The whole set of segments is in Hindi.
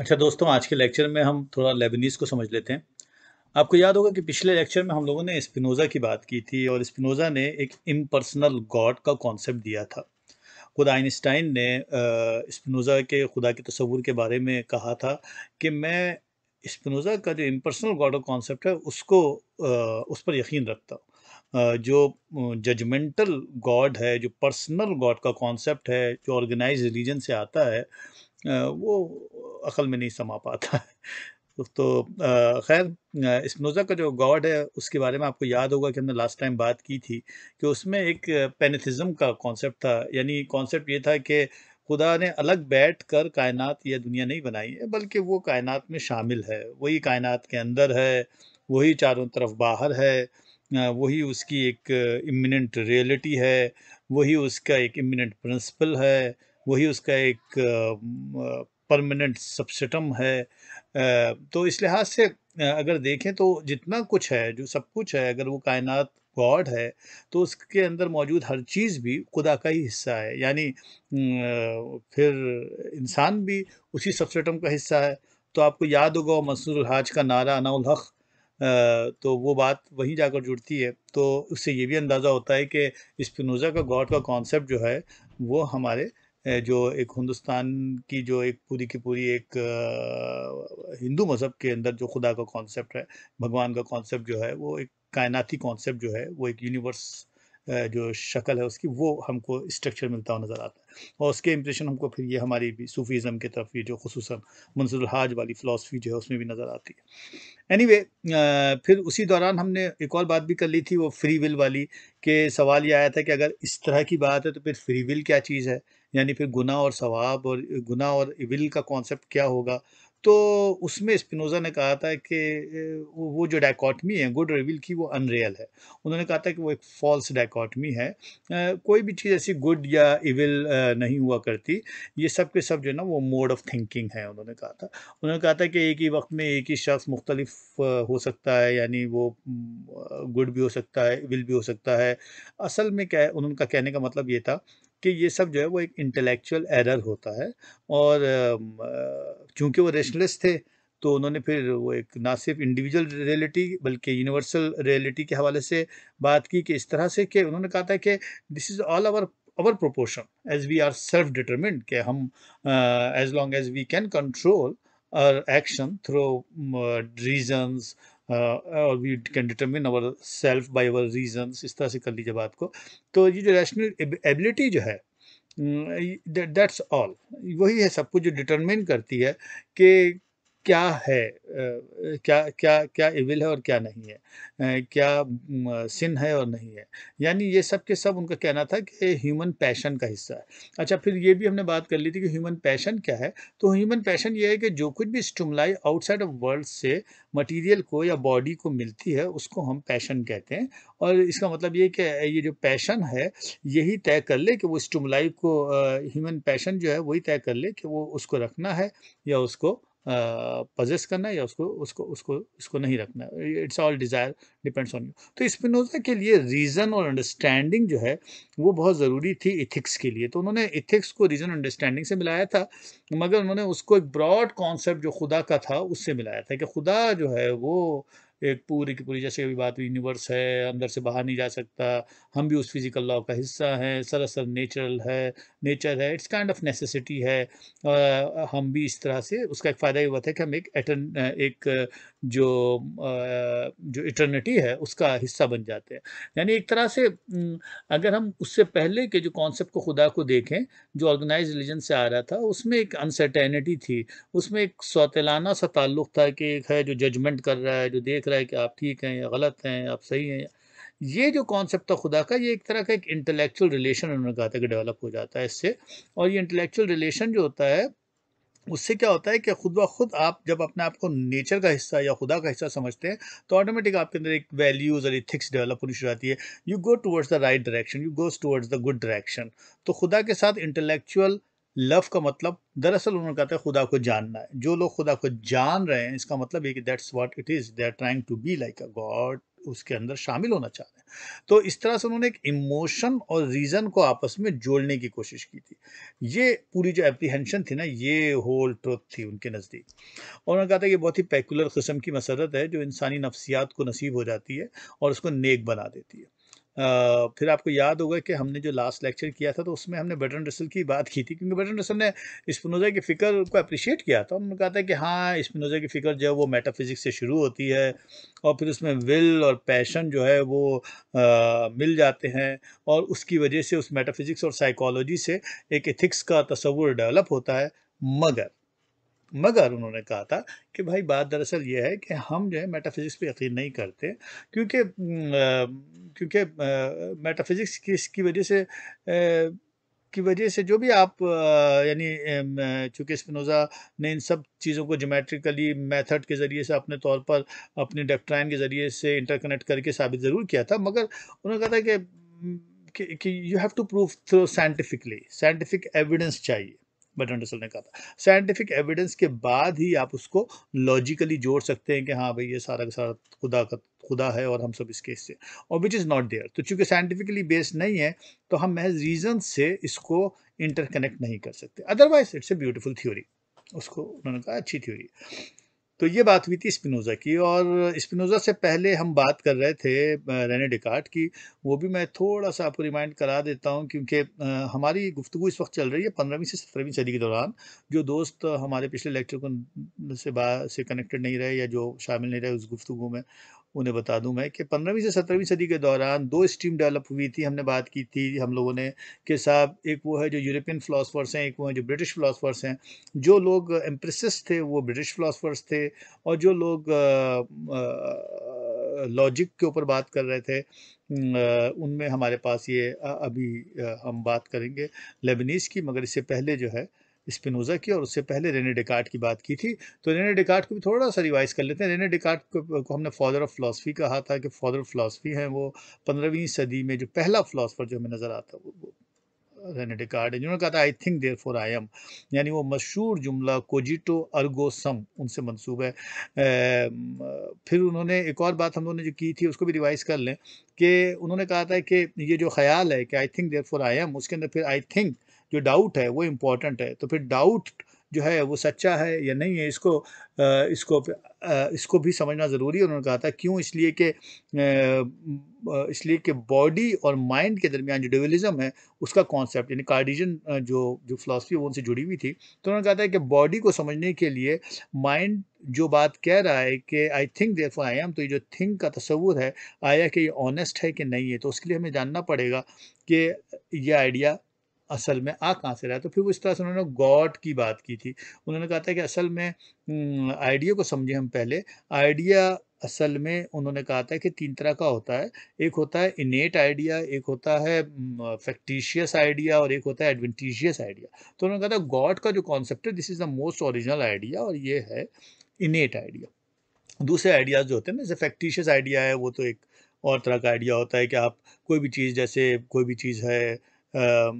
अच्छा दोस्तों आज के लेक्चर में हम थोड़ा लेबनीज़ को समझ लेते हैं आपको याद होगा कि पिछले लेक्चर में हम लोगों ने स्पिनोज़ा की बात की थी और स्पिनोज़ा ने एक इम्पर्सनल गॉड का कॉन्सेप्ट दिया था खुद आइंस्टाइन ने स्पिनोज़ा के खुदा के तस्वूर के बारे में कहा था कि मैं स्पिनोज़ा का जो इम्पर्सनल गॉड का कॉन्सेप्ट है उसको उस पर यकीन रखता हूँ जो जजमेंटल गॉड है जो पर्सनल गॉड का कॉन्सेप्ट है जो ऑर्गेनाइज रिलीजन से आता है वो अकल में नहीं समा पाता है तो खैर मोज़ा का जो गॉड है उसके बारे में आपको याद होगा कि हमने लास्ट टाइम बात की थी कि उसमें एक पेनेथिज्म का कॉन्सेप्ट था यानी कॉन्सेप्ट ये था कि खुदा ने अलग बैठ कर कायनात या दुनिया नहीं बनाई है बल्कि वो कायनात में शामिल है वही कायनात के अंदर है वही चारों तरफ बाहर है वही उसकी एक इमिनेंट रियलिटी है वही उसका एक इमिनेंट प्रिंसिपल है वही उसका एक परमानेंट सबसेटम है तो इस लिहाज से अगर देखें तो जितना कुछ है जो सब कुछ है अगर वो कायनात गॉड है तो उसके अंदर मौजूद हर चीज़ भी खुदा का ही हिस्सा है यानी फिर इंसान भी उसी सबसेटम का हिस्सा है तो आपको याद होगा मसूर हाज का नारा अनाउल हक़ तो वो बात वहीं जाकर जुड़ती है तो उससे ये भी अंदाज़ा होता है कि स्पिनोज़ा का गॉड का कॉन्सेप्ट जो है वो हमारे जो एक हिंदुस्तान की जो एक पूरी की पूरी एक हिंदू मज़हब के अंदर जो खुदा का कॉन्सेप्ट है भगवान का कॉन्सेप्ट जो है वो एक कायनाती कॉन्सेप्ट जो है वो एक यूनिवर्स जो शक्ल है उसकी वो हमको स्ट्रक्चर मिलता हुआ नज़र आता है और उसके इम्प्रेशन हमको फिर ये हमारी भी सूफ़ीज़म की तरफ ये जो खसूस हाज वाली फ़िलासफ़ी जो है उसमें भी नज़र आती है एनी anyway, फिर उसी दौरान हमने एक और बात भी कर ली थी वो फ्री विल वाली के सवाल ये आया था कि अगर इस तरह की बात है तो फिर फ्री विल क्या चीज़ है यानी फिर गुना और सवाब और गुना और विल का कॉन्सेप्ट क्या होगा तो उसमें स्पिनोज़ा ने कहा था कि वो जो डायकॉटमी है गुड रिविल की वो अनरियल है उन्होंने कहा था कि वो एक फॉल्स डायकॉटमी है कोई भी चीज़ ऐसी गुड या इविल नहीं हुआ करती ये सब के सब जो है ना वो मोड ऑफ थिंकिंग है उन्होंने कहा था उन्होंने कहा था कि एक ही वक्त में एक ही शख्स मुख्तलिफ हो सकता है यानी वो गुड भी हो सकता है इविल भी हो सकता है असल में क्या है उनका कहने का मतलब ये था कि ये सब जो है वो एक इंटेलेक्चुअल एरर होता है और चूँकि वो रेशनलिस्ट थे तो उन्होंने फिर वो एक ना सिर्फ इंडिविजुअल रियलिटी बल्कि यूनिवर्सल रियलिटी के हवाले से बात की कि इस तरह से कि उन्होंने कहा था कि this is all our our proportion as we are self determined कि हम as long as we can control control action action through और we can determine our self by our reasons इस तरह से कर लीजिए बात को तो ये जो रैशनल एबिलिटी जो है दैट्स ऑल वही है सब कुछ जो डिटरमिन करती है कि क्या है क्या क्या क्या इविल है और क्या नहीं है क्या सिन है और नहीं है यानी ये सब के सब उनका कहना था कि ह्यूमन पैशन का हिस्सा है अच्छा फिर ये भी हमने बात कर ली थी कि ह्यूमन पैशन क्या है तो ह्यूमन पैशन ये है कि जो कुछ भी स्टुमलाई आउटसाइड ऑफ वर्ल्ड से मटीरियल को या बॉडी को मिलती है उसको हम पैशन कहते हैं और इसका मतलब ये कि ये जो पैशन है यही तय कर ले कि वो स्टुमलाई को ह्यूमन पैशन जो है वही तय कर ले कि वो उसको रखना है या उसको पजेस करना है या उसको उसको उसको उसको नहीं रखना है it's all desire depends on you तो स्पिनोजा के लिए रीज़न और अंडरस्टैंडिंग जो है वो बहुत ज़रूरी थी इथिक्स के लिए तो उन्होंने इथिक्स को रीज़न अंडरस्टैंडिंग से मिलाया था मगर उन्होंने उसको एक ब्रॉड कॉन्सेप्ट जो खुदा का था उससे मिलाया था कि खुदा जो है वो एक पूरी की पूरी जैसे अभी बात हुई यूनिवर्स है अंदर से बाहर नहीं जा सकता हम भी उस फिज़िकल लॉ का हिस्सा हैं सरासर नेचुरल है नेचर है इट्स काइंड ऑफ नेसेसिटी है आ, हम भी इस तरह से उसका एक फ़ायदा ये हुआ था कि हम एक एटर्न एक जो आ, जो इटर्निटी है उसका हिस्सा बन जाते हैं यानी एक तरह से अगर हम उससे पहले के जो कॉन्सेप्ट को खुदा को देखें जो ऑर्गेनाइज रिलीजन से आ रहा था उसमें एक अनसर्टेनिटी थी उसमें एक सौतलाना सा ताल्लुक़ था कि एक है जो जजमेंट कर रहा है जो देख रहा है कि आप ठीक हैं या गलत हैं आप सही हैं ये जो कॉन्सेप्ट था खुदा का ये एक तरह का एक इंटेलेक्चुअल रिलेशन उन्होंने कहा था कि डेवलप हो जाता है इससे और ये इंटेलेक्चुअल रिलेशन जो होता है उससे क्या होता है कि खुद ब खुद आप जब अपने आप को नेचर का हिस्सा या खुदा का हिस्सा समझते हैं तो ऑटोमेटिक आपके अंदर एक वैल्यूज़ और इथिक्स डेवलप होनी शुरू आती है you go towards the right direction you goes towards the good direction तो खुदा के साथ इंटेलेक्चुअल लव का मतलब दरअसल उन्होंने कहते हैं खुदा को जानना है जो लोग खुदा को जान रहे हैं इसका मतलब ये कि that's what it is they are trying to be like a God उसके अंदर शामिल होना चाह रहे हैं तो इस तरह से उन्होंने एक इमोशन और रीज़न को आपस में जोड़ने की कोशिश की थी ये पूरी जो एप्रीहेंशन थी ना ये होल ट्रुथ थी उनके नज़दीक और उन्होंने कहा था कि बहुत ही पैकुलर कस्म की मसरत है जो इंसानी नफसियात को नसीब हो जाती है और उसको नेक बना देती है फिर आपको याद होगा कि हमने जो लास्ट लेक्चर किया था तो उसमें हमने बटन रसल की बात की थी क्योंकि बटन रसल ने स्पनोज़ा की फ़िक्र को अप्रिशिएट किया था उन्होंने कहा था कि हाँ स्पनोज़ा की फ़िक्र जो है वो मेटाफिज़िक्स से शुरू होती है और फिर उसमें विल और पैशन जो है वो आ, मिल जाते हैं और उसकी वजह से उस मेटाफिज़िक्स और साइकोलॉजी से एक एथिक्स का तस्वुर डेवलप होता है मगर मगर उन्होंने कहा था कि भाई बात दरअसल ये है कि हम जो है मेटाफिज़िक्स पे यकीन नहीं करते क्योंकि हम्म, क्योंकि मेटाफिज़िक्स की इसकी वजह से आ, की वजह से जो भी आप यानी चूँकि स्पिनोज़ा ने इन सब चीज़ों को जोमेट्रिकली मेथड के ज़रिए से अपने तौर पर अपने डक्ट्राइन के ज़रिए से इंटरकनेक्ट करके साबित ज़रूर किया था मगर उन्होंने कहा था कि कि you have to prove through scientifically scientific evidence चाहिए बटन रसल ने कहा था साइंटिफिक एविडेंस के बाद ही आप उसको लॉजिकली जोड़ सकते हैं कि हाँ भाई ये सारा का सारा खुदा का खुदा है और हम सब इस केस से और विच इज़ नॉट देयर तो चूंकि साइंटिफिकली बेस्ड नहीं है तो हम महज रीज़न से इसको इंटरकनेक्ट नहीं कर सकते otherwise it's a beautiful theory उसको उन्होंने कहा अच्छी थ्योरी तो ये बात हुई थी स्पिनोज़ा की और स्पिनोज़ा से पहले हम बात कर रहे थे रेने डिकार्ट की वो भी मैं थोड़ा सा आपको रिमाइंड करा देता हूँ क्योंकि हमारी गुफ्तु इस वक्त चल रही है पंद्रहवीं से सत्रहवीं सदी के दौरान जो दोस्त हमारे पिछले लेक्चर को से बा से कनेक्टेड नहीं रहे या जो शामिल नहीं रहे उस गुफ्तु में उन्हें बता दूं मैं कि पंद्रहवीं से सत्रहवीं सदी के दौरान दो स्ट्रीम डेवलप हुई थी हमने बात की थी हम लोगों ने कि साहब एक वो है जो यूरोपियन फ़िलासफ़र्स हैं एक वो हैं जो ब्रिटिश फ़िलासफ़र्स हैं जो लोग एम्प्रेसिस थे वो ब्रिटिश फ़िलासफ़र्स थे और जो लोग लॉजिक के ऊपर बात कर रहे थे उनमें हमारे पास ये अभी हम बात करेंगे लेबनीज़ की मगर इससे पहले जो है स्पिनोज़ा की और उससे पहले रेने डिकार्ट की बात की थी तो रेने डिकार्ट को भी थोड़ा सा रिवाइज कर लेते हैं रेने डिकार्ट को, को हमने फादर ऑफ फिलासफ़ी कहा था कि फादर ऑफ फिलासफ़ी हैं वो पंद्रहवीं सदी में जो पहला फ़िलासफ़र जो हमें नज़र आता है वो रेने है जिन्होंने कहा था I think therefore I am यानी वो मशहूर जुमला कोजिटो अर्गो सम उनसे मनसूब है फिर उन्होंने एक और बात हम लोगों ने जो की थी उसको भी रिवाइज़ कर लें कि उन्होंने कहा था कि ये जो ख्याल है कि I think therefore I am उसके अंदर फिर आई थिंक जो डाउट है वो इम्पॉर्टेंट है तो फिर डाउट जो है वो सच्चा है या नहीं है इसको इसको इसको भी समझना ज़रूरी है उन्होंने कहा था क्यों इसलिए कि इसलिए कि बॉडी और माइंड के दरमियान जो डिविलिज़म है उसका कॉन्सेप्ट यानी कार्डिजन जो जो फिलासफी वो उनसे जुड़ी हुई थी तो उन्होंने कहा था कि बॉडी को समझने के लिए माइंड जो बात कह रहा है कि I think therefore I am तो ये जो थिंक का तस्वूर है आया कि ये ऑनेस्ट है कि नहीं है तो उसके लिए हमें जानना पड़ेगा कि यह आइडिया असल में आ कहाँ से रहा है तो फिर वो इस तरह से उन्होंने गॉड की बात की थी उन्होंने कहा था कि असल में आइडिया को समझे हम पहले आइडिया असल में उन्होंने कहा था कि तीन तरह का होता है एक होता है इनेट आइडिया एक होता है फैक्टिशियस आइडिया और एक होता है एडवेंटिशियस आइडिया तो उन्होंने कहा था गॉड का जो कॉन्सेप्ट है this is the most original idea और ये है इनेट आइडिया दूसरे आइडियाज़ जो होते हैं ना जैसे फैक्टिशियस आइडिया है वो तो एक और तरह का आइडिया होता है कि आप कोई भी चीज़ जैसे कोई भी चीज़ है आ,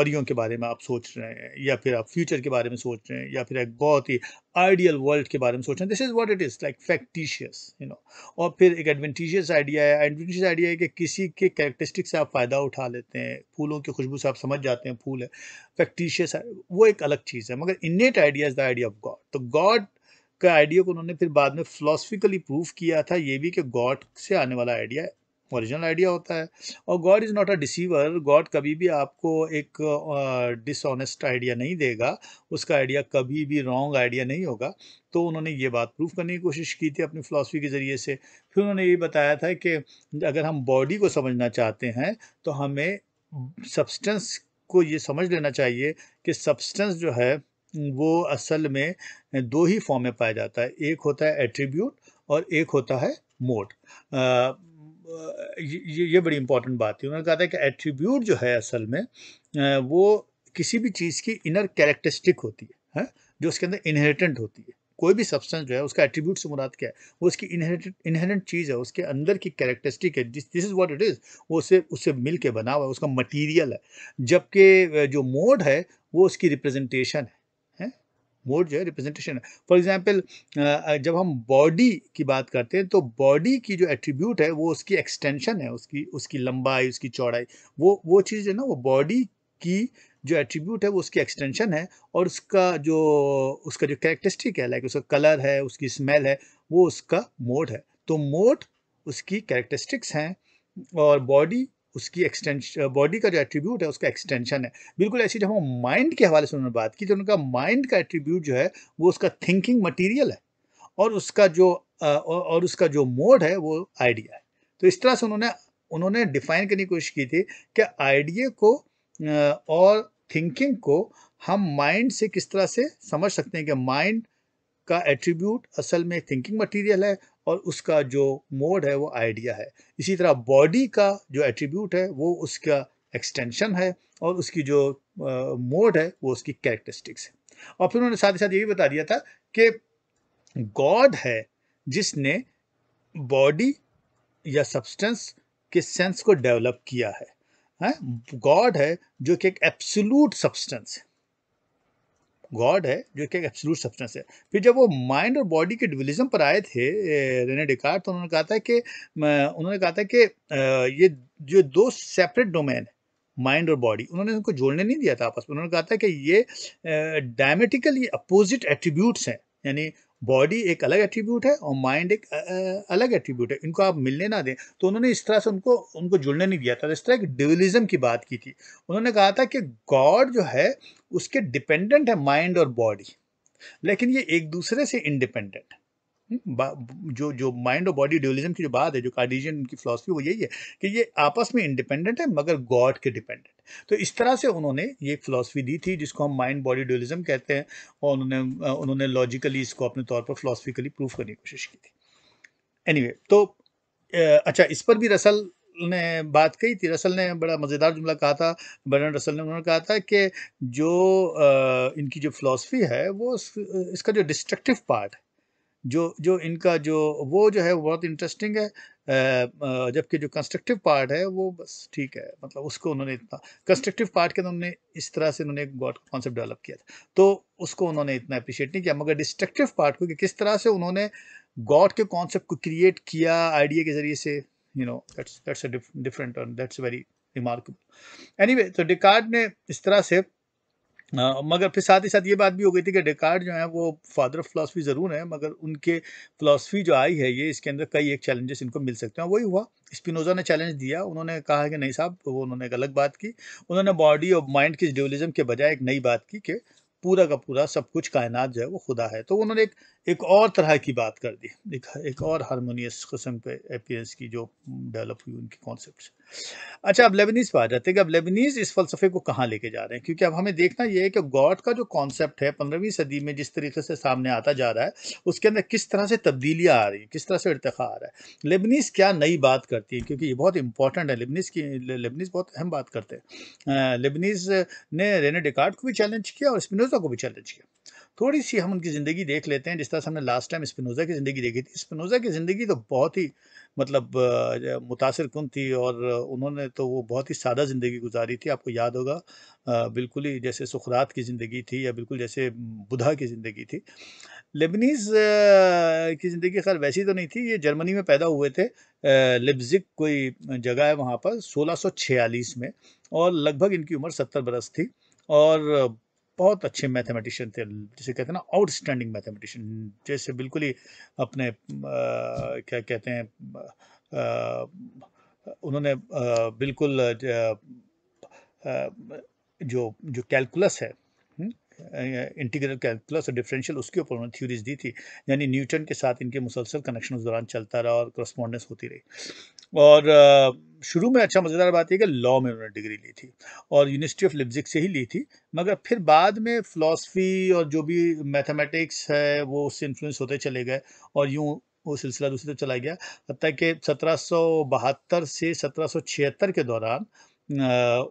परियों के बारे में आप सोच रहे हैं या फिर आप फ्यूचर के बारे में सोच रहे हैं या फिर एक बहुत ही आइडियल वर्ल्ड के बारे में सोच रहे हैं this is what it is like factitious you know और फिर एक एडवेंटिशियस आइडिया है एडवेंटिशियस आइडिया है कि किसी के कैरेक्टरिस्टिक से आप फ़ायदा उठा लेते हैं फूलों की खुशबू से आप समझ जाते हैं फूल है फैक्टिशियस वो एक अलग चीज़ है मगर innate idea is the idea of God तो गॉड का आइडिया को उन्होंने फिर बाद में फिलोसफिकली प्रूव किया था ये भी कि गॉड से आने वाला आइडिया ओरिजिनल आइडिया होता है और God is not a deceiver God कभी भी आपको एक डिसऑनेस्ट आइडिया नहीं देगा उसका आइडिया कभी भी रॉन्ग आइडिया नहीं होगा तो उन्होंने ये बात प्रूव करने की कोशिश की थी अपनी फ़िलासफ़ी के ज़रिए से फिर उन्होंने ये बताया था कि अगर हम बॉडी को समझना चाहते हैं तो हमें सब्सटेंस को ये समझ लेना चाहिए कि सब्सटेंस जो है वो असल में दो ही फॉर्म में पाया जाता है एक होता है एट्रीब्यूट और एक होता है मोड ये ये बड़ी इंपॉर्टेंट बात थी उन्होंने कहा था कि एट्रीब्यूट जो है असल में वो किसी भी चीज़ की इनर कैरेक्टरिस्टिक होती है, है हाँ? जो उसके अंदर इनहेरिटेंट होती है कोई भी सब्सटेंस जो है उसका एट्रीब्यूट से मुराद क्या है वो उसकी इनहेरिटेंट इनहेरेंट चीज़ है उसके अंदर की कैरेक्टरिस्टिक है this this is what it is वो उसे उससे मिल के बना हुआ है उसका मटीरियल है जबकि जो मोड है वो उसकी रिप्रेजेंटेशन है मोड जो है रिप्रेजेंटेशन है फॉर एग्जाम्पल जब हम बॉडी की बात करते हैं तो बॉडी की जो एट्रीब्यूट है वो उसकी एक्सटेंशन है उसकी उसकी लंबाई उसकी चौड़ाई वो वो चीज़ जो है ना वो बॉडी की जो एट्रीब्यूट है वो उसकी एक्सटेंशन है और उसका जो उसका जो कैरेक्टरिस्टिक है लाइक उसका कलर है उसकी स्मेल है वो उसका मोड है तो मोड उसकी कैरेक्टरिस्टिक्स हैं और बॉडी उसकी एक्सटेंशन बॉडी का जो एट्रीब्यूट है उसका एक्सटेंशन है बिल्कुल ऐसी जब हम माइंड के हवाले से उन्होंने बात की तो उनका माइंड का एट्रीब्यूट जो है वो उसका थिंकिंग मटीरियल है और उसका जो और उसका जो मोड है वो आइडिया है तो इस तरह से उन्होंने उन्होंने डिफाइन करने की कोशिश की थी कि आइडिया को और थिंकिंग को हम माइंड से किस तरह से समझ सकते हैं कि माइंड का एट्रीब्यूट असल में थिंकिंग मटेरियल है और उसका जो मोड है वो आइडिया है इसी तरह बॉडी का जो एट्रीब्यूट है वो उसका एक्सटेंशन है और उसकी जो मोड है वो उसकी कैरेक्टरिस्टिक्स है और फिर उन्होंने साथ ही साथ ये भी बता दिया था कि गॉड है जिसने बॉडी या सब्सटेंस के सेंस को डेवलप किया है गॉड हाँ? है जो कि एक एब्सोलूट सब्सटेंस है गॉड है जो कि एक एब्सोलूट सब्सटेंस है फिर जब वो माइंड और बॉडी के डिविलिज्म पर आए थे रेने डिकार्ड तो उन्होंने कहा था कि उन्होंने कहा था कि ये जो दो सेपरेट डोमेन है माइंड और बॉडी उन्होंने उनको जोड़ने नहीं दिया था आपस में उन्होंने कहा था कि ये डायमेटिकली अपोजिट एट्रीब्यूट्स हैं यानी बॉडी एक अलग एट्रीब्यूट है और माइंड एक अलग एट्रीब्यूट है इनको आप मिलने ना दें तो उन्होंने इस तरह से उनको उनको जुड़ने नहीं दिया था तो इस तरह एक डिविलिज्म की बात की थी उन्होंने कहा था कि गॉड जो है उसके डिपेंडेंट है माइंड और बॉडी लेकिन ये एक दूसरे से इंडिपेंडेंट हम्म, जो जो माइंड और बॉडी डिविलिज्म की जो बात है जो कार्डिजियन की फिलोसफी वो यही है कि ये आपस में इंडिपेंडेंट है मगर गॉड के डिपेंडेंट तो इस तरह से उन्होंने ये एक फ़िलासफ़ी दी थी जिसको हम माइंड बॉडी डोलिज्म कहते हैं और उन्होंने उन्होंने लॉजिकली इसको अपने तौर पर फिलासफिकली प्रूव करने की कोशिश की थी एनी anyway, तो अच्छा इस पर भी रसल ने बात कही थी रसल ने बड़ा मज़ेदार जुमला कहा था बर्नर्ड रसल ने उन्होंने कहा था कि जो इनकी जो फिलासफ़ी है वो इसका जो डिस्ट्रक्टिव पार्ट है जो जो इनका जो वो जो है वो बहुत इंटरेस्टिंग है जबकि जो कंस्ट्रक्टिव पार्ट है वो बस ठीक है मतलब उसको उन्होंने इतना कंस्ट्रक्टिव पार्ट के उन्होंने इस तरह से उन्होंने गॉड कॉन्सेप्ट डेवलप किया था तो उसको उन्होंने इतना अप्रिशिएट नहीं किया मगर डिस्ट्रक्टिव पार्ट को कि किस तरह से उन्होंने गॉड के कॉन्सेप्ट को क्रिएट किया आइडिया के ज़रिए से you know that's that's different और दैट्स वेरी रिमार्केबल एनीवे तो डिकार्ड ने इस तरह से हाँ, मगर फिर साथ ही साथ ये बात भी हो गई थी कि डेकार्ड जो है वो फादर ऑफ फिलासफी ज़रूर है मगर उनके फिलासफी जो आई है ये इसके अंदर कई एक चैलेंजेस इनको मिल सकते हैं वही हुआ स्पिनोजा ने चैलेंज दिया उन्होंने कहा कि नहीं साहब वो उन्होंने एक अलग बात की उन्होंने बॉडी और माइंड की ड्यूलिज्म के बजाय एक नई बात की कि पूरा का पूरा सब कुछ कायनात जो है वो खुदा है तो उन्होंने एक एक और तरह की बात कर दी एक, एक और हारमोनियस कस्म पे अपीयरेंस की जो डेवलप हुई उनकी कॉन्सेप्ट अच्छा अब लेबनीज पर आ जाते हैं कि अब लेबनीज इस फलसफे को कहाँ लेके जा रहे हैं क्योंकि अब हमें देखना यह है कि गॉड का जो कॉन्सेप्ट है पंद्रहवीं सदी में जिस तरीके से सामने आता जा रहा है उसके अंदर किस तरह से तब्दीलियाँ आ रही हैं किस तरह से इरतखा आ रहा है लेबनीज क्या नई बात करती है क्योंकि ये बहुत इंपॉर्टेंट है लेबनीज की लेबनीज बहुत अहम बात करते हैं लेबनीज ने रेने डिकार्ड को भी चैलेंज किया और स्पिनोजा को भी चैलेंज किया थोड़ी सी हम उनकी ज़िंदगी देख लेते हैं जिस तरह से हमने लास्ट टाइम स्पिनोज़ा की ज़िंदगी देखी थी स्पिनोज़ा की ज़िंदगी तो बहुत ही मतलब मुतासर कन थी और उन्होंने तो वो बहुत ही सादा ज़िंदगी गुजारी थी आपको याद होगा बिल्कुल ही जैसे सुखरात की ज़िंदगी थी या बिल्कुल जैसे बुधा की ज़िंदगी थी लेबनीज़ की ज़िंदगी खैर वैसी तो नहीं थी ये जर्मनी में पैदा हुए थे लिप्जिक कोई जगह है वहाँ पर सोलह में और लगभग इनकी उम्र सत्तर बरस थी और बहुत अच्छे मैथमेटिशियन थे जिसे कहते हैं ना आउटस्टैंडिंग मैथमेटिशियन जैसे बिल्कुल ही अपने आ, क्या कहते हैं आ, उन्होंने आ, बिल्कुल आ, जो जो कैलकुलस है हम्म, इंटीग्रल कैलकुलस और डिफरेंशियल उसके ऊपर उन्होंने थ्योरीज दी थी यानी न्यूटन के साथ इनके मुसलसल कनेक्शन उस दौरान चलता रहा और करस्पॉन्डेंस होती रही और शुरू में अच्छा मज़ेदार बात यह कि लॉ में उन्होंने डिग्री ली थी और यूनिवर्सिटी ऑफ लिप्जिक से ही ली थी मगर फिर बाद में फ़िलासफ़ी और जो भी मैथमेटिक्स है वो उससे इन्फ्लुएंस होते चले गए और यूँ वो सिलसिला दूसरी तरफ चला गया हत्या कि सत्रह से सत्रह के दौरान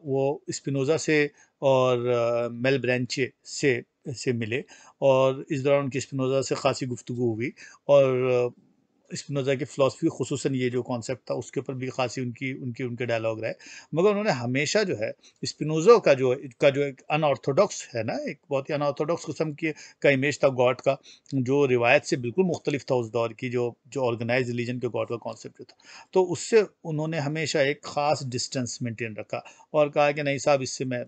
वो स्पिनोज़ा से और मेल ब्रांचे से से मिले और इस दौरान उनकी स्पिनोज़ा से खासी गुफ्तु हुई और स्पिनोज़ा के फ़िलासफ़ी खसूस ये जो कॉन्सेप्ट था उसके ऊपर भी खासी उनकी उनकी उनके डायलॉग रहे मगर उन्होंने हमेशा जो है स्पिनोज़ा का जो का जो एक अनऑर्थोडॉक्स है ना एक बहुत ही अनऑर्थोडॉक्स किस्म की का इमेज था गॉड का जो रिवायत से बिल्कुल मुख्तलिफ था उस दौर की जो जो ऑर्गेनाइज रिलीजन के गॉड का कॉन्सेप्ट था तो उससे उन्होंने हमेशा एक ख़ास डिस्टेंस मेंटेन रखा और कहा कि नहीं साहब इससे मैं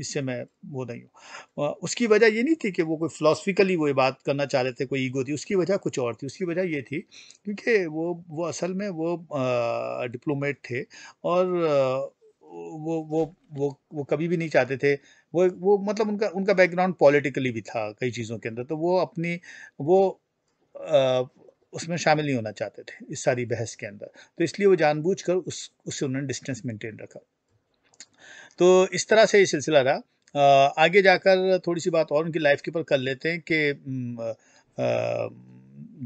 इससे मैं वो नहीं हूँ उसकी वजह ये नहीं थी कि वो कोई फ़िलासफ़िकली वो ये बात करना चाह रहे थे कोई ईगो थी उसकी वजह कुछ और थी उसकी वजह ये थी क्योंकि वो वो असल में वो डिप्लोमेट थे और वो वो वो वो कभी भी नहीं चाहते थे वो वो मतलब उनका उनका बैकग्राउंड पॉलिटिकली भी था कई चीज़ों के अंदर तो वो अपनी वो आ, उसमें शामिल नहीं होना चाहते थे इस सारी बहस के अंदर तो इसलिए वो जानबूझ कर उस उससे उन्होंने डिस्टेंस मेंटेन रखा तो इस तरह से ये सिलसिला रहा आगे जाकर थोड़ी सी बात और उनकी लाइफ के ऊपर कर लेते हैं कि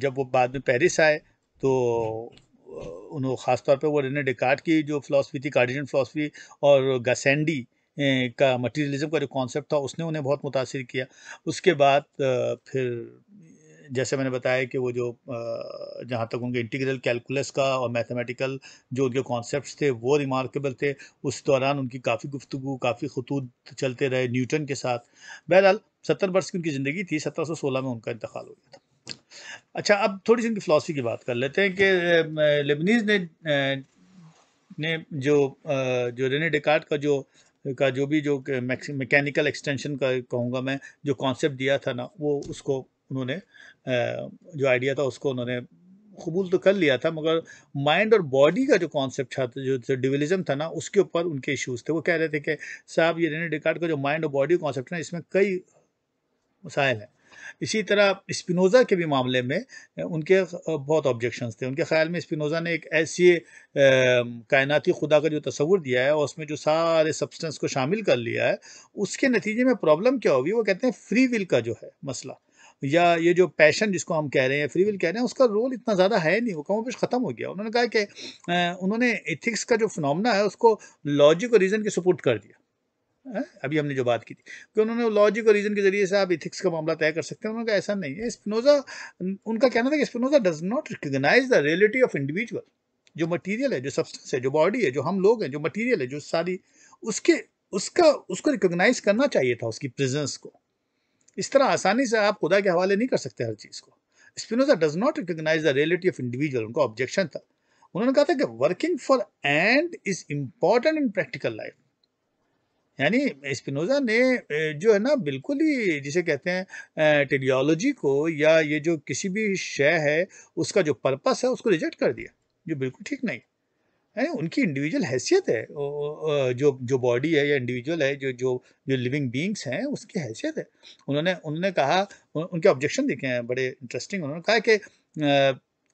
जब वो बाद में पेरिस आए तो उन्होंने ख़ासतौर पर वो रेने डिकार्ट की जो फ़िलासफ़ी थी कार्डिजन फ़िलासफ़ी और गसेंडी का मटेरियलिज्म का जो कॉन्सेप्ट था उसने उन्हें बहुत मुतासर किया उसके बाद फिर जैसे मैंने बताया कि वो जो जहाँ तक उनके इंटीग्रल कैलकुलस का और मैथमेटिकल जो उनके कॉन्सेप्ट थे वो रिमार्केबल थे उस दौरान उनकी काफ़ी गुफ्तु काफ़ी खतूत चलते रहे न्यूटन के साथ बहरहाल सत्तर वर्ष की उनकी ज़िंदगी थी सत्रह सौ सोलह में उनका इंतकाल हो गया था अच्छा अब थोड़ी सी उनकी फ़िलासफ़ी की बात कर लेते हैं कि लेबनीज़ ने ने जो जो रेने डिकार्ट का जो का जो भी जो मैकेनिकल एक्सटेंशन का कहूँगा मैं जो कॉन्सेप्ट दिया था ना वो उसको उन्होंने जो आइडिया था उसको उन्होंने कबूल तो कर लिया था मगर माइंड और बॉडी का जो कॉन्सेप्ट था जो डिविलिज्म था ना उसके ऊपर उनके इश्यूज थे वो कह रहे थे कि साहब ये रेने डिकार्ड का जो माइंड और बॉडी कॉन्सेप्ट ना इसमें कई मसाइल हैं इसी तरह स्पिनोज़ा के भी मामले में उनके बहुत ऑब्जेक्शंस थे उनके ख्याल में स्पिनोज़ा ने एक ऐसी कायनाती खुदा का जो तस्वूर दिया है और उसमें जो सारे सब्सटेंस को शामिल कर लिया है उसके नतीजे में प्रॉब्लम क्या होगी वो कहते हैं फ्री विल का जो है मसला या ये जो पैशन जिसको हम कह रहे हैं फ्री विल कह रहे हैं उसका रोल इतना ज़्यादा है नहीं वो कम पेश ख़त्म हो गया उन्होंने कहा कि उन्होंने एथिक्स का जो फिनमना है उसको लॉजिक और रीज़न के सपोर्ट कर दिया है? अभी हमने जो बात की थी कि उन्होंने लॉजिक और रीजन के जरिए से आप इथिक्स का मामला तय कर सकते हैं उन्होंने कहा ऐसा नहीं है स्पिनोजा उनका कहना था कि Spinoza does not recognize the reality of individual जो मटेरियल है जो सब्सटेंस है जो बॉडी है जो हम लोग हैं जो मटेरियल है जो सारी उसके उसका उसको रिकोगनाइज़ करना चाहिए था उसकी प्रेजेंस को इस तरह आसानी से आप खुदा के हवाले नहीं कर सकते हर चीज़ को Spinoza does not recognize the reality of individual उनका ऑब्जेक्शन था उन्होंने कहा था कि working for end is important in practical life यानी स्पिनोजा ने जो है ना बिल्कुल ही जिसे कहते हैं टेडियोलॉजी को या ये जो किसी भी शय है उसका जो पर्पस है उसको रिजेक्ट कर दिया जो बिल्कुल ठीक नहीं है है उनकी इंडिविजुअल हैसियत है जो जो बॉडी है या इंडिविजुअल है जो जो जो लिविंग बींग्स हैं उसकी हैसियत है उन्होंने उन्होंने कहा उनके ऑब्जेक्शन देखे हैं बड़े इंटरेस्टिंग उन्होंने कहा कि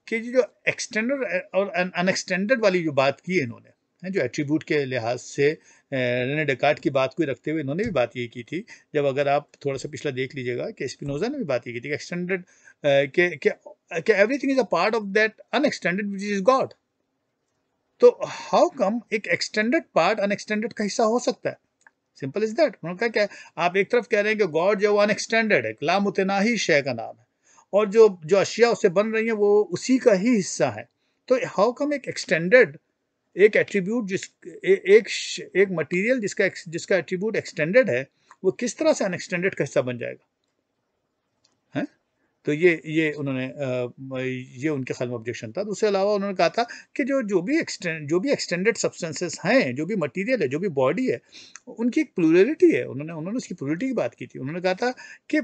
कि जो एक्सटेंडेड और अनएक्सटेंडेड वाली जो बात की है इन्होंने जो एट्रीब्यूट के लिहाज से रेने डेकार्ट की बात को रखते हुए इन्होंने भी बात ये की थी जब अगर आप थोड़ा सा पिछला देख लीजिएगा कि स्पिनोजा ने भी बात ये की थी एक्सटेंडेड के thing is a part of that unextended which is God तो हाउ कम एक एक्सटेंडेड पार्ट अनएक्सटेंडेड का हिस्सा हो सकता है सिंपल इज दैट उन्होंने कहा क्या आप एक तरफ कह रहे हैं कि गॉड जो वो अनएक्सटेंडेड है कलाम उतना ही शय का नाम है और जो जो अशिया उससे बन रही हैं वो उसी का ही हिस्सा है तो हाउ कम एक एक्सटेंडेड एक एट्रीब्यूट जिस ए, एक एक मटेरियल जिसका जिसका एट्रीब्यूट एक्सटेंडेड है वो किस तरह से अनएक्सटेंडेड का हिस्सा बन जाएगा तो ये ये उन्होंने ये उनके ख्याल में ऑब्जेक्शन था उसके अलावा उन्होंने कहा था कि जो जो भी एक्सटेंड जो भी एक्सटेंडेड सब्सटेंसेस हैं जो भी मटेरियल है जो भी बॉडी है उनकी एक प्लूरलिटी है उन्होंने उन्होंने उसकी प्लूरिटी की बात की थी उन्होंने कहा था कि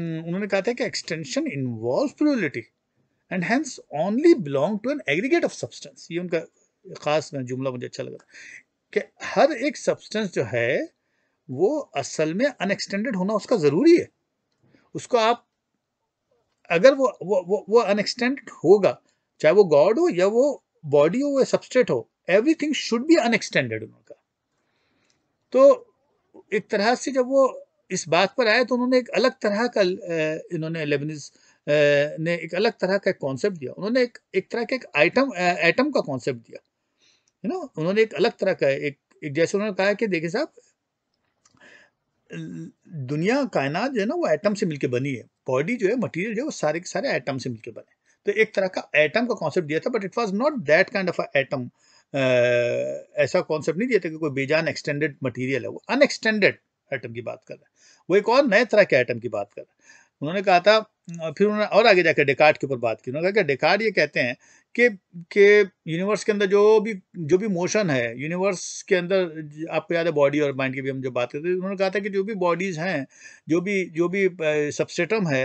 उन्होंने कहा था कि extension involve plurality and hence only belong to an aggregate of substance ये उनका ख़ास जुमला मुझे अच्छा लगा कि हर एक सब्सटेंस जो है वो असल में अनएक्सटेंडेड होना उसका ज़रूरी है उसको आप अगर वो वो वो, वो अनएक्सटेंडेड होगा चाहे वो गॉड हो या वो बॉडी हो या सबस्टेट हो एवरीथिंग शुड बी अनएक्सटेंडेड उनका तो एक तरह से जब वो इस बात पर आए तो उन्होंने एक अलग तरह का इन्होंने लेबनिज ने एक अलग तरह का कॉन्सेप्ट दिया उन्होंने एक एक तरह का एक आइटम एटम का कॉन्सेप्ट दिया है ना उन्होंने एक अलग तरह का एक एक जैसे उन्होंने कहा कि देखिए साहब दुनिया कायनात जो है ना वो एटम से मिलकर बनी है बॉडी जो है मटेरियल जो है वो सारे के सारे एटम से मिलकर बने तो एक तरह का एटम का कॉन्सेप्ट दिया था but it was not that kind of atom ऐसा कॉन्सेप्ट नहीं दिया था कि कोई बेजान एक्सटेंडेड मटीरियल है वो अनएक्सटेंडेड एटम की बात कर रहा है वो एक और नए तरह के एटम की बात कर रहा है उन्होंने कहा था फिर उन्होंने और आगे जाकर डेकार्ड के ऊपर बात की उन्होंने कहा कि डेकार्ड ये कहते हैं के के यूनिवर्स के अंदर जो भी जो भी मोशन है यूनिवर्स के अंदर आपको याद है बॉडी और माइंड की भी हम जो बात करते हैं उन्होंने कहा था कि जो भी बॉडीज़ हैं जो भी जो भी सबसेटम है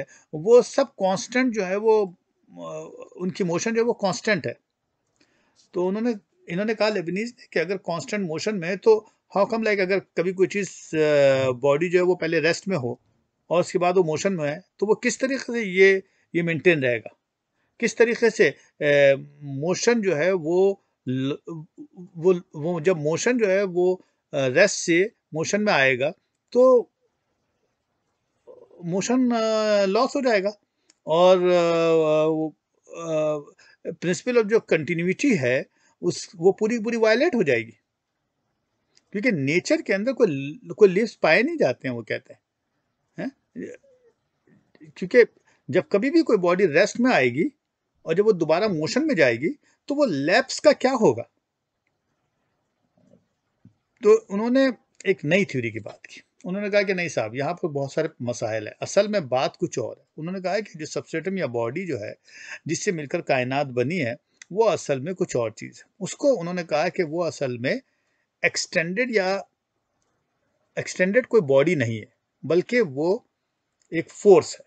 वो सब कांस्टेंट जो है वो उनकी मोशन जो है वो कांस्टेंट है तो उन्होंने इन्होंने कहा लेबनीज ने कि अगर कांस्टेंट मोशन में तो हाउ कम लाइक अगर कभी कोई चीज़ बॉडी जो है वो पहले रेस्ट में हो और उसके बाद वो मोशन में है तो वो किस तरीके से ये ये मेंटेन रहेगा किस तरीके से मोशन जो है वो वो वो जब मोशन जो है वो रेस्ट से मोशन में आएगा तो मोशन लॉस हो जाएगा और प्रिंसिपल ऑफ जो कंटिन्यूटी है उस वो पूरी पूरी वायलेट हो जाएगी क्योंकि नेचर के अंदर कोई कोई लिप्स पाए नहीं जाते हैं वो कहते हैं है? क्योंकि जब कभी भी कोई बॉडी रेस्ट में आएगी और जब वो दोबारा मोशन में जाएगी तो वो लैप्स का क्या होगा तो उन्होंने एक नई थ्योरी की बात की उन्होंने कहा कि नहीं साहब यहाँ पर बहुत सारे मसाइल है असल में बात कुछ और है उन्होंने कहा कि जो सबसेटम या बॉडी जो है जिससे मिलकर कायनात बनी है वो असल में कुछ और चीज़ है उसको उन्होंने कहा कि वो असल में एक्सटेंडेड या एक्सटेंडेड कोई बॉडी नहीं है बल्कि वो एक फोर्स है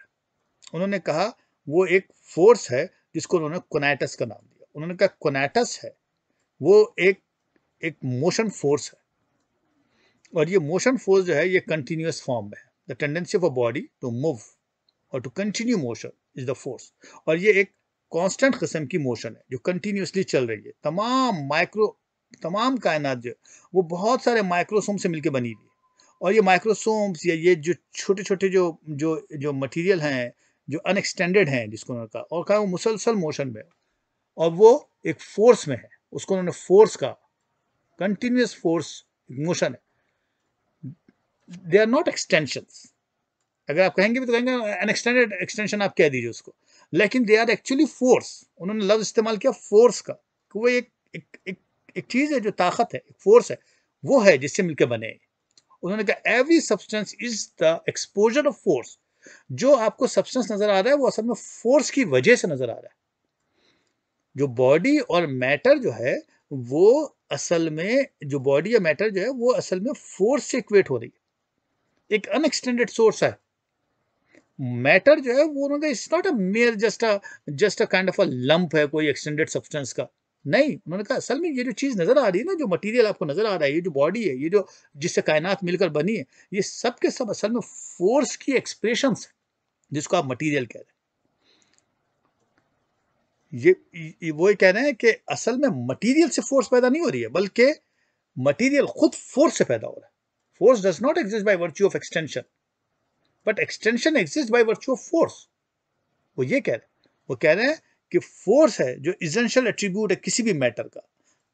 उन्होंने कहा वो एक फोर्स है जिसको उन्होंने कोनाइटस का नाम दिया उन्होंने कहा कोनाइटस है वो एक एक मोशन फोर्स है और ये मोशन फोर्स जो है ये कंटिन्यूस फॉर्म में है the tendency of a body to move और to continue motion is the force और ये एक कांस्टेंट किस्म की मोशन है जो कंटिन्यूसली चल रही है तमाम माइक्रो तमाम कायनात जो वो बहुत सारे माइक्रोसोम से मिलकर बनी हुई है और ये माइक्रोसोम्स या ये जो छोटे छोटे जो जो जो मटेरियल हैं जो अनएक्सटेंडेड हैं जिसको उन्होंने कहा और कहा वो मुसलसल मोशन में और वो एक फोर्स में है उसको उन्होंने फोर्स कहा कंटिन्यूस फोर्स मोशन है दे आर नॉट एक्सटेंशन अगर आप कहेंगे भी तो कहेंगे अनएक्सटेंडेड एक्सटेंशन आप कह दीजिए उसको लेकिन दे आर एक्चुअली फोर्स उन्होंने लफ्ज इस्तेमाल किया फोर्स का कि वो एक एक एक, एक चीज़ है जो ताकत है एक फोर्स है वो है जिससे मिलकर बने उन्होंने कहा every substance is the exposure of force जो आपको सब्सटेंस नज़र आ रहा है वो असल में फोर्स की वजह से नज़र आ रहा है जो बॉडी और मैटर जो है वो असल में जो बॉडी या मैटर जो है वो असल में फोर्स से इक्वेट हो रही है एक अनएक्सटेंडेड सोर्स है मैटर जो है वो उन्होंने it's not a mere just a just a kind of a lump है कोई एक्सटेंडेड सब्सटेंस का नहीं मैंने कहा असल में ये जो चीज़ नज़र आ रही है ना जो मटेरियल आपको नज़र आ रहा है ये जो बॉडी है ये जो जिससे कायनात मिलकर बनी है ये सब के सब असल में फोर्स की एक्सप्रेशन है जिसको आप मटीरियल कह रहे हैं ये, ये वो कह रहे हैं कि असल में मटेरियल से फोर्स पैदा नहीं हो रही है बल्कि मटीरियल खुद फोर्स से पैदा हो रहा है force does not exist by virtue of extension but extension exist by virtue of force वो ये कह रहे हैं वो कह रहे हैं कि फोर्स है जो इजेंशियल एट्रीब्यूट है किसी भी मैटर का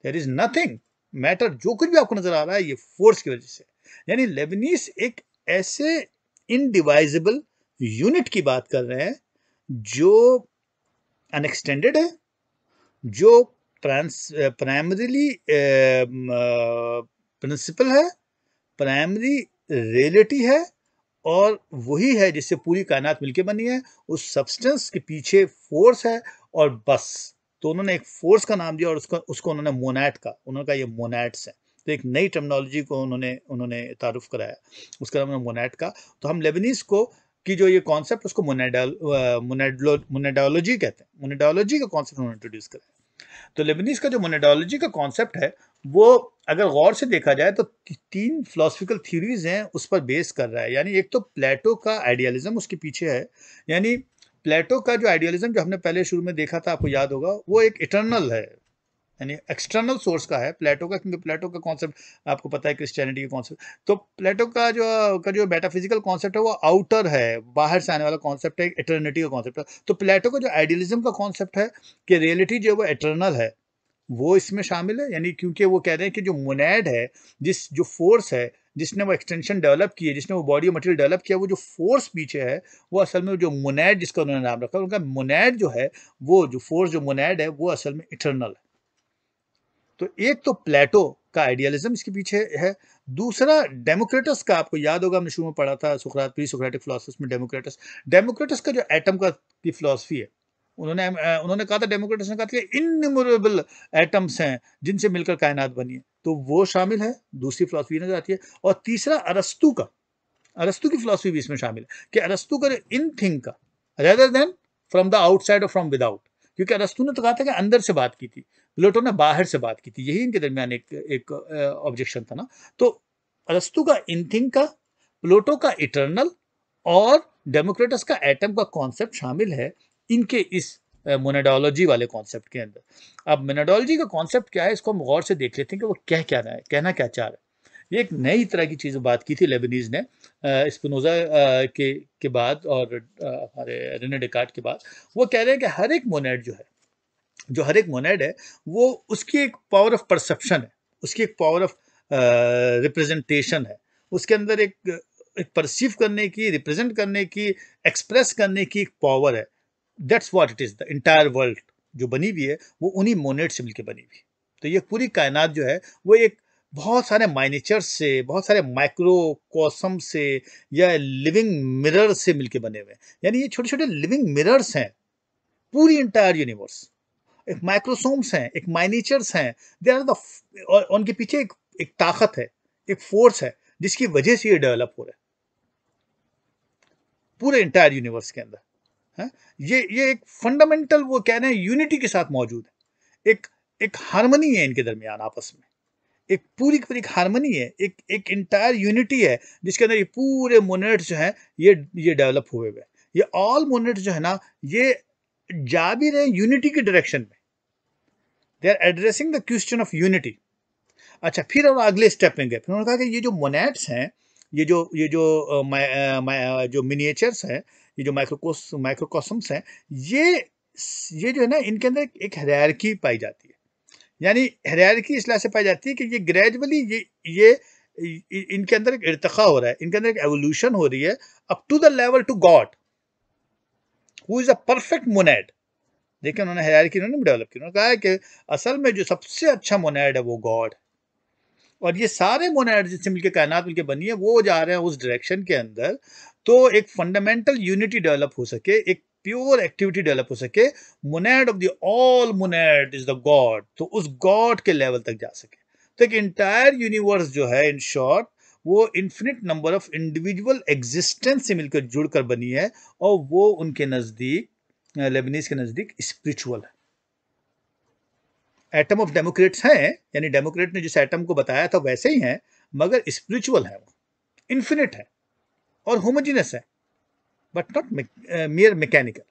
देर इज नथिंग मैटर जो कुछ भी आपको नजर आ रहा है ये फोर्स की वजह से यानी लेबनीस एक ऐसे इनडिवाइजेबल यूनिट की बात कर रहे हैं जो अनएक्सटेंडेड है जो ट्रांस प्राइमरीली प्रिंसिपल है प्राइमरी रियलिटी है और वही है जिससे पूरी कायनात मिलके बनी है उस सब्सटेंस के पीछे फोर्स है और बस तो उन्होंने एक फोर्स का नाम दिया और उसको उसको उन्होंने मोनैट का उन्होंने कहा ये मोनैट्स हैं तो एक नई टर्मिनोलॉजी को उन्होंने उन्होंने तारुफ कराया उसका नाम मोनैट का तो हम लेबनीस को की जो ये कॉन्सेप्ट उसको मोनेडाल मोनेडोलॉजी कहते हैं मोनेडोलॉजी का कॉन्सेप्ट उन्होंने इंट्रोड्यूस कराया तो लेबनीस का जो मोनेडोलॉजी का कॉन्सेप्ट है वो अगर गौर से देखा जाए तो तीन फिलोसफिकल थ्योरीज हैं उस पर बेस कर रहा है यानी एक तो प्लेटो का आइडियालिज्म उसके पीछे है यानी प्लेटो का जो आइडियलिज्म जो हमने पहले शुरू में देखा था आपको याद होगा वो एक इटर्नल है यानी एक्सटर्नल सोर्स का है प्लेटो का क्योंकि प्लेटो का कॉन्सेप्ट आपको पता है क्रिश्चियनिटी का कॉन्सेप्ट तो प्लेटो का जो का जो मेटाफिजिकल कॉन्सेप्ट है वो आउटर है बाहर से आने वाला कॉन्सेप्ट है इटर्निटी का कॉन्सेप्ट है तो प्लेटो का जो आइडियलिज्म का कॉन्सेप्ट है कि रियलिटी जो वो इटर्नल है वो इसमें शामिल है यानी क्योंकि वो कह रहे हैं कि जो मोनेड है जिस जो फोर्स है जिसने वो एक्सटेंशन डेवलप किए जिसने वो बॉडी मटेरियल डेवलप किया वो जो फोर्स पीछे है वो असल में जो मुनैड जिसका उन्होंने नाम रखा उनका मुनैड जो है वो जो फोर्स जो मुनैड है वो असल में इटरनल है तो एक तो प्लेटो का आइडियलिज्म इसके पीछे है दूसरा डेमोक्रेटस का आपको याद होगा हमने शुरू में पढ़ा था सुखरात प्री सुखराटिक फिलोसफी में डेमोक्रेटस डेमोक्रेटस का जो एटम का की फिलोसफी है उन्होंने उन्होंने कहा था डेमोक्रेटस ने कहा था कि इनमोरेबल एटम्स हैं जिनसे मिलकर कायनात बनी है तो वो शामिल है दूसरी फिलासफी नजर आती है और तीसरा अरस्तु का अरस्तु की फिलासफी भी इसमें शामिल है कि अरस्तु का इन थिंग का rather than from the outside और फ्रॉम विदाउट क्योंकि अरस्तु ने तो कहा था कि अंदर से बात की थी प्लेटो ने बाहर से बात की थी यही इनके दरमियान एक एक ऑब्जेक्शन था ना तो अरस्तु का इन थिंग का प्लोटो का इटर्नल और डेमोक्रेटस का एटम का कॉन्सेप्ट शामिल है इनके इस मोनेडोलॉजी वाले कॉन्सेप्ट के अंदर अब मोनेडोलॉजी का कॉन्सेप्ट क्या है इसको हम गौर से देख लेते हैं कि वो कह क्या रहा है कहना क्या चाह रहा है ये एक नई तरह की चीज़ बात की थी लेबनीज ने स्पिनोज़ा के के बाद और हमारे रेने डेकार्ट के बाद वो कह रहे हैं कि हर एक मोनेड जो है जो हर एक मोनेड है वो उसकी एक पावर ऑफ परसेप्शन है उसकी एक पावर ऑफ रिप्रेजेंटेशन है उसके अंदर एक एक परसीव करने की रिप्रेजेंट करने की एक्सप्रेस करने की एक पावर है that's what it is the entire world जो बनी हुई है वो उन्हीं मोनेट से मिलकर बनी हुई तो ये पूरी कायनात जो है वो एक बहुत सारे माइनेचर से बहुत सारे माइक्रो कॉसम से या लिविंग मिरर से मिलकर बने हुए हैं यानी ये छोटे छोटे लिविंग मिरर्स हैं पूरी इंटायर यूनिवर्स एक माइक्रोसोम्स हैं एक माइनेचर्स हैं दे आर द और उनके पीछे एक एक ताकत है एक फोर्स है जिसकी वजह से ये डेवलप हो रहा है पूरे इंटायर यूनिवर्स के अंदर है ये ये एक फंडामेंटल वो कह रहे हैं यूनिटी के साथ मौजूद है एक एक हारमोनी है इनके दरमियान आपस में एक पूरी पूरी हारमोनी है एक एक इंटायर यूनिटी है जिसके अंदर ये पूरे मोनेट्स जो हैं ये ये डेवलप हुए हुए ये ऑल मोनेट्स जो है ना ये जा भी रहे यूनिटी के डायरेक्शन में they are addressing the question of unity अच्छा फिर हम अगले स्टेप में गए फिर उन्होंने कहा कि ये जो मोनेट्स हैं ये जो ये जो आ, आ, आ, जो मिनिएचर्स हैं ये जो माइक्रोकोस माइक्रोकॉसम्स हैं ये ये जो है ना इनके अंदर एक हरियारकी पाई जाती है यानी हरियारकी इस लिहाज से पाई जाती है कि ये ग्रेजुअली ये ये इनके अंदर एक इरतखा हो रहा है इनके अंदर एक एवोल्यूशन हो रही है up to the level to God who is a perfect monad देखिए उन्होंने हरियारकी उन्होंने डेवलप की उन्होंने कहा है कि असल में जो सबसे अच्छा मोनेड है वो गॉड और ये सारे मोनेड जिससे मिलकर कायनात मिलकर बनी है वो जा रहे हैं उस डायरेक्शन के अंदर तो एक फंडामेंटल यूनिटी डेवलप हो सके एक प्योर एक्टिविटी डेवलप हो सके monad of the all monad is the God तो उस गॉड के लेवल तक जा सके तो एक इंटायर यूनिवर्स जो है इन शॉर्ट वो infinite number of individual existence से मिलकर जुड़कर बनी है और वो उनके नज़दीक लेबनीज के नज़दीक स्पिरिचुअल है एटम ऑफ डेमोक्रेट्स हैं यानी डेमोक्रेट ने जिस एटम को बताया था वैसे ही हैं मगर स्पिरिचुअल है वो इन्फिनिट है और होमोजीनियस है बट नॉट मेयर मैकेनिकल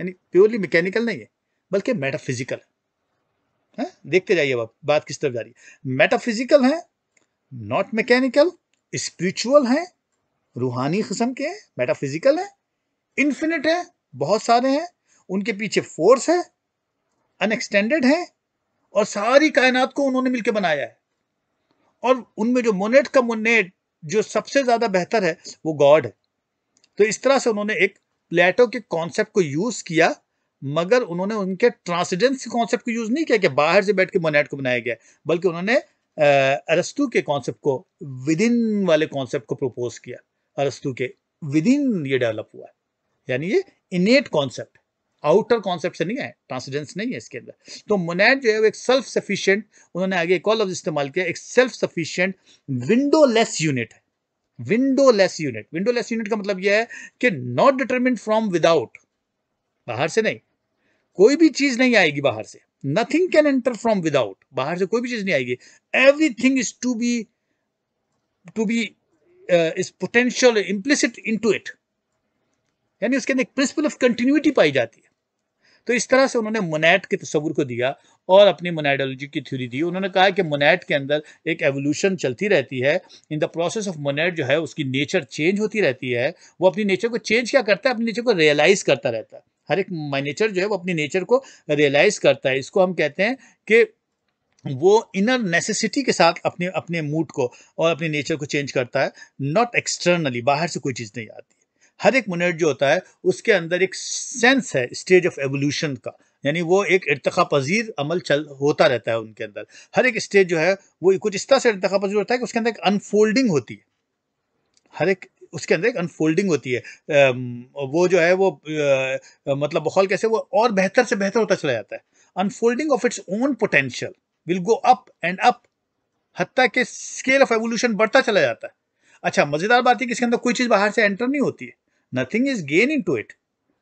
यानी प्योरली मैकेनिकल नहीं है बल्कि मेटाफिजिकल है हा? देखते जाइए अब बात किस तरफ जा रही है मेटाफिजिकल है नॉट मैकेनिकल स्पिरिचुअल है रूहानी किस्म के हैं मेटाफिजिकल है इन्फिनिट है बहुत सारे हैं उनके पीछे फोर्स है अनएक्सटेंडेड है और सारी कायनात को उन्होंने मिलकर बनाया है और उनमें जो मोनेट का मोनेट जो सबसे ज़्यादा बेहतर है वो गॉड है तो इस तरह से उन्होंने एक प्लेटो के कॉन्सेप्ट को यूज़ किया मगर उन्होंने उनके ट्रांसजेंस कॉन्सेप्ट को यूज़ नहीं किया कि बाहर से बैठ के मोनेट को बनाया गया बल्कि उन्होंने अरस्तु के कॉन्सेप्ट को विद इन वाले कॉन्सेप्ट को प्रपोज किया अरस्तु के विद इन ये डेवलप हुआ यानी ये इनेट कॉन्सेप्ट आउटर कॉन्सेप्ट से नहीं है ट्रांसजेंस नहीं है इसके अंदर तो मोनैड जो है वो एक सेल्फ सफिशियंट उन्होंने आगे एक और लफ्ज इस्तेमाल किया एक self sufficient windowless unit है windowless unit windowless unit का मतलब यह है कि नॉट डिटर्मिन फ्रॉम विदाउट बाहर से नहीं कोई भी चीज नहीं आएगी बाहर से nothing can enter from without बाहर से कोई भी चीज नहीं आएगी everything is to be to be is potential implicit into it यानी उसके अंदर एक प्रिंसिपल ऑफ कंटिन्यूटी पाई जाती है तो इस तरह से उन्होंने मोनेट के तस्वूर को दिया और अपनी मोनाइडोलॉजी की थ्योरी दी उन्होंने कहा कि मोनेट के अंदर एक एवोल्यूशन चलती रहती है in the process of monad जो है उसकी नेचर चेंज होती रहती है वो अपनी नेचर को चेंज क्या करता है अपनी नेचर को रियलाइज करता रहता है हर एक नेचर जो है वो अपनी नेचर को रियलाइज करता है इसको हम कहते हैं कि वो इनर नेसेसिटी के साथ अपने अपने मूड को और अपने नेचर को चेंज करता है नॉट एक्सटर्नली बाहर से कोई चीज़ नहीं आती हर एक मिनट जो होता है उसके अंदर एक सेंस है स्टेज ऑफ एवोल्यूशन का यानी वो एक इरतखा पजीर अमल चल होता रहता है उनके अंदर हर एक स्टेज जो है वो कुछ इस तरह से इरतखा पजीर होता है कि उसके अंदर एक अनफोल्डिंग होती है हर एक उसके अंदर एक अनफोल्डिंग होती है वो जो है वो मतलब बखौल कैसे वो और बेहतर से बेहतर होता चला जाता है unfolding of its own potential will go up and up हती के स्केल ऑफ एवोल्यूशन बढ़ता चला जाता है अच्छा मज़ेदार बात है कि इसके अंदर कोई चीज़ बाहर से एंटर नहीं होती है nothing is gained into it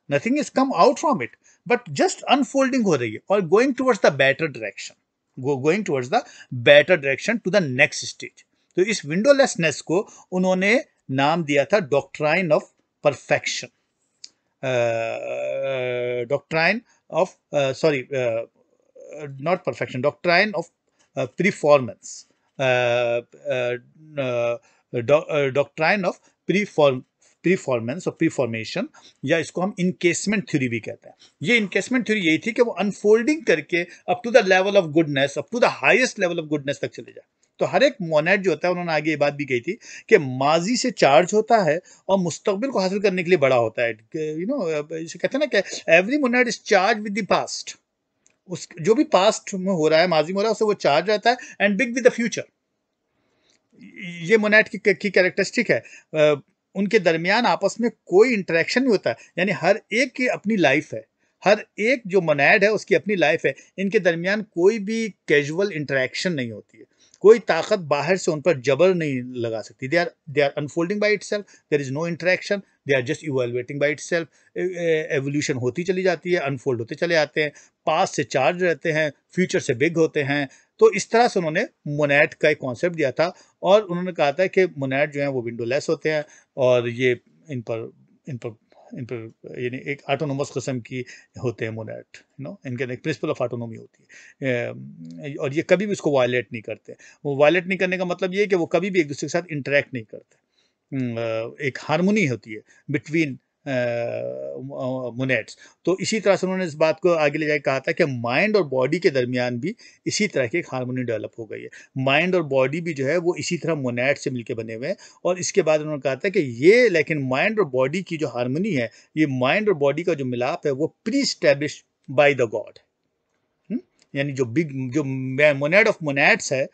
nothing is come out from it but just unfolding or going towards the better direction go going towards the better direction to the next stage तो इस विंडोलेसनेस को उन्होंने नाम दिया था doctrine of perfection doctrine of sorry not perfection doctrine of performance doctrine of preformance और प्रीफॉर्मेशन या इसको हम इनकेसमेंट थ्योरी भी कहते हैं ये इनकेसमेंट थ्योरी यही थी कि वो अनफोल्डिंग करके up to the level of goodness up to the highest level of goodness तक चले जाए तो हर एक मोनेट जो होता है उन्होंने आगे ये बात भी कही थी कि माजी से चार्ज होता है और मुस्तबिल को हासिल करने के लिए बड़ा होता है यू नो इसे कहते हैं ना कि every monad is charge with the past उस जो भी पास्ट में हो रहा है माजी में हो रहा है उससे वो चार्ज रहता है and big with the future ये मोनेट की की कैरेक्टरिस्टिक है उनके दरमियान आपस में कोई इंटरेक्शन नहीं होता यानी हर एक की अपनी लाइफ है हर एक जो मोनैड है उसकी अपनी लाइफ है इनके दरमियान कोई भी कैजुअल इंटरेक्शन नहीं होती है कोई ताकत बाहर से उन पर जबर नहीं लगा सकती they are they are unfolding by itself there is no interaction they are just evaluating by itself evolution होती चली जाती है अनफोल्ड होते चले आते हैं पास से चार्ज रहते हैं फ्यूचर से बिग होते हैं तो इस तरह से उन्होंने मोनेट का एक कॉन्सेप्ट दिया था और उन्होंने कहा था कि मोनेट जो है वो विंडो लेस होते हैं और ये इन पर इन पर इन पर यानी एक आटोनोमस किस्म की होते हैं मोनेट नो इनके एक प्रिंसिपल ऑफ आटोनोमी होती है और ये कभी भी इसको वायलेट नहीं करते वो वायलेट नहीं करने का मतलब ये है कि वो कभी भी एक दूसरे के साथ इंटरेक्ट नहीं करते एक हारमोनी होती है बिटवीन मुनेट्स तो इसी तरह से उन्होंने इस बात को आगे ले जाकर कहा था कि माइंड और बॉडी के दरमियान भी इसी तरह की एक हारमोनी डेवलप हो गई है माइंड और बॉडी भी जो है वो इसी तरह मोनेट से मिलकर बने हुए हैं और इसके बाद उन्होंने कहा था कि ये लेकिन माइंड और बॉडी की जो हारमोनी है ये माइंड और बॉडी का जो मिलाप है वो pre establish by the God यानी जो बिग जो मोनेड ऑफ मोनेट्स है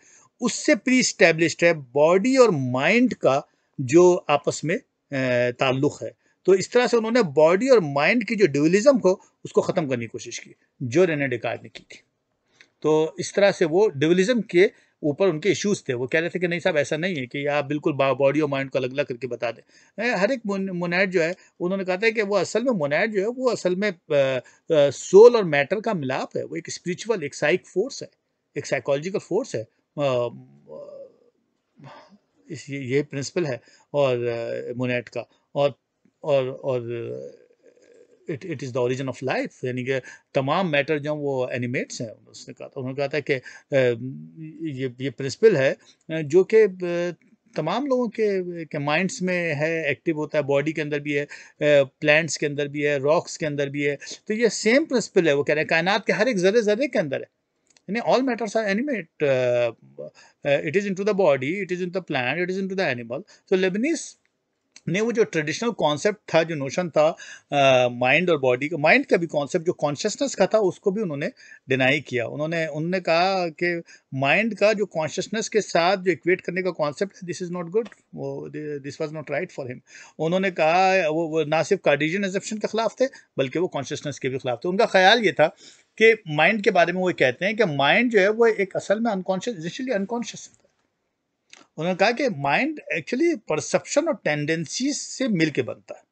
उससे प्री स्टैब्लिश है बॉडी और माइंड का जो आपस में ताल्लुक़ है तो इस तरह से उन्होंने बॉडी और माइंड की जो ड्यूलिज्म को उसको ख़त्म करने की कोशिश की जो रेने डेकार ने की थी तो इस तरह से वो ड्यूलिज्म के ऊपर उनके इश्यूज थे वो कह रहे थे कि नहीं साहब ऐसा नहीं है कि आप बिल्कुल बॉडी और माइंड को अलग अलग करके बता दें हर एक मोनैड जो है उन्होंने कहा था कि वो असल में मोनैड जो है वो असल में सोल और मैटर का मिलाप है वो एक स्पिरिचुअल एक साइक फोर्स है एक साइकोलॉजिकल फोर्स है इस ये, ये प्रिंसिपल है और मोनैड का और और और it it is the origin of life यानी कि तमाम मैटर जो वो एनिमेट्स हैं उसने कहा था उन्होंने कहा था कि ये ये प्रिंसिपल है जो कि तमाम लोगों के के माइंड्स में है एक्टिव होता है बॉडी के अंदर भी है प्लांट्स के अंदर भी है रॉक्स के अंदर भी है तो ये सेम प्रिंसिपल है वो कह रहे हैं कायनात के हर एक ज़र्रे ज़र्रे के अंदर है यानी all matters are animate it is in to the body it is in the plant it is in to the animal तो लेबनीस ने वो जो ट्रेडिशनल कॉन्सेप्ट था जो नोशन था माइंड और बॉडी का माइंड का भी कॉन्सेप्ट जो कॉन्शियसनेस का था उसको भी उन्होंने डिनाई किया उन्होंने उन्होंने कहा कि माइंड का जो कॉन्शियसनेस के साथ जो इक्वेट करने का कॉन्सेप्ट है दिस इज़ नॉट गुड वो this was not right for him उन्होंने कहा वो, वो ना सिर्फ कार्डिजन एजप्शन के खिलाफ थे बल्कि वो कॉन्शियसनेस के भी खिलाफ थे उनका ख्याल ये था कि माइंड के बारे में वो कहते हैं कि माइंड जो है वो एक असल में अनकॉन्शियस इनिशियली अनकॉन्शियस है उन्होंने कहा कि माइंड एक्चुअली परसेप्शन और टेंडेंसी से मिल के बनता है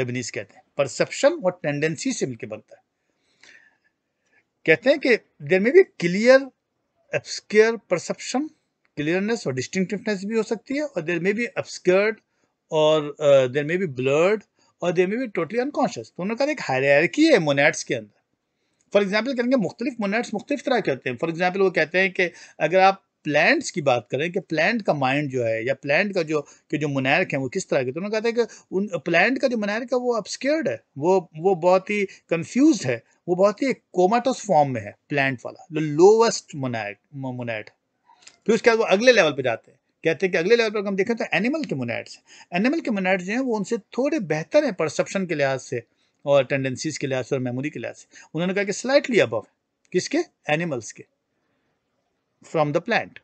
लेबनीज कहते हैं परसेप्शन और टेंडेंसी से मिलकर बनता है कहते हैं कि there may be clear obscure perception clearness और डिस्टिंक्टिवनेस भी हो सकती है और देर में भी एब्सक्योर्ड और देर में भी ब्लर्ड और देर में भी टोटली अनकॉन्शियस तो उन्होंने कहा एक हायरकी है मोनेट्स के अंदर फॉर एग्जाम्पल कहेंगे मुख्तलिफ मोनेट्स मुख्तलिफ तरह के होते हैं फॉर एग्जाम्पल वो कहते हैं कि अगर आप प्लांट्स की बात करें कि प्लांट का माइंड जो है या प्लांट का जो के जो मुनैरक हैं वो किस तरह के तो उन्होंने कहा था कि उन प्लांट का जो मुनैरक है वो अपस्केर्ड है वो वो बहुत ही कन्फ्यूज है वो बहुत ही कोमाटोस फॉर्म में है प्लांट वाला द लोवेस्ट मोनैट मोनैट फिर उसके बाद वो अगले लेवल पर जाते हैं कहते हैं कि अगले लेवल पर हम देखें तो एनिमल के मोनैट्स एनिमल के मोनैट्स जो हैं वो उनसे थोड़े बेहतर हैं परसेप्शन के लिहाज से और टेंडेंसीज के लिहाज से और मेमोरी के लिहाज से उन्होंने कहा कि स्लाइटली अबव किसके एनिमल्स के फ्रॉम द प्लांट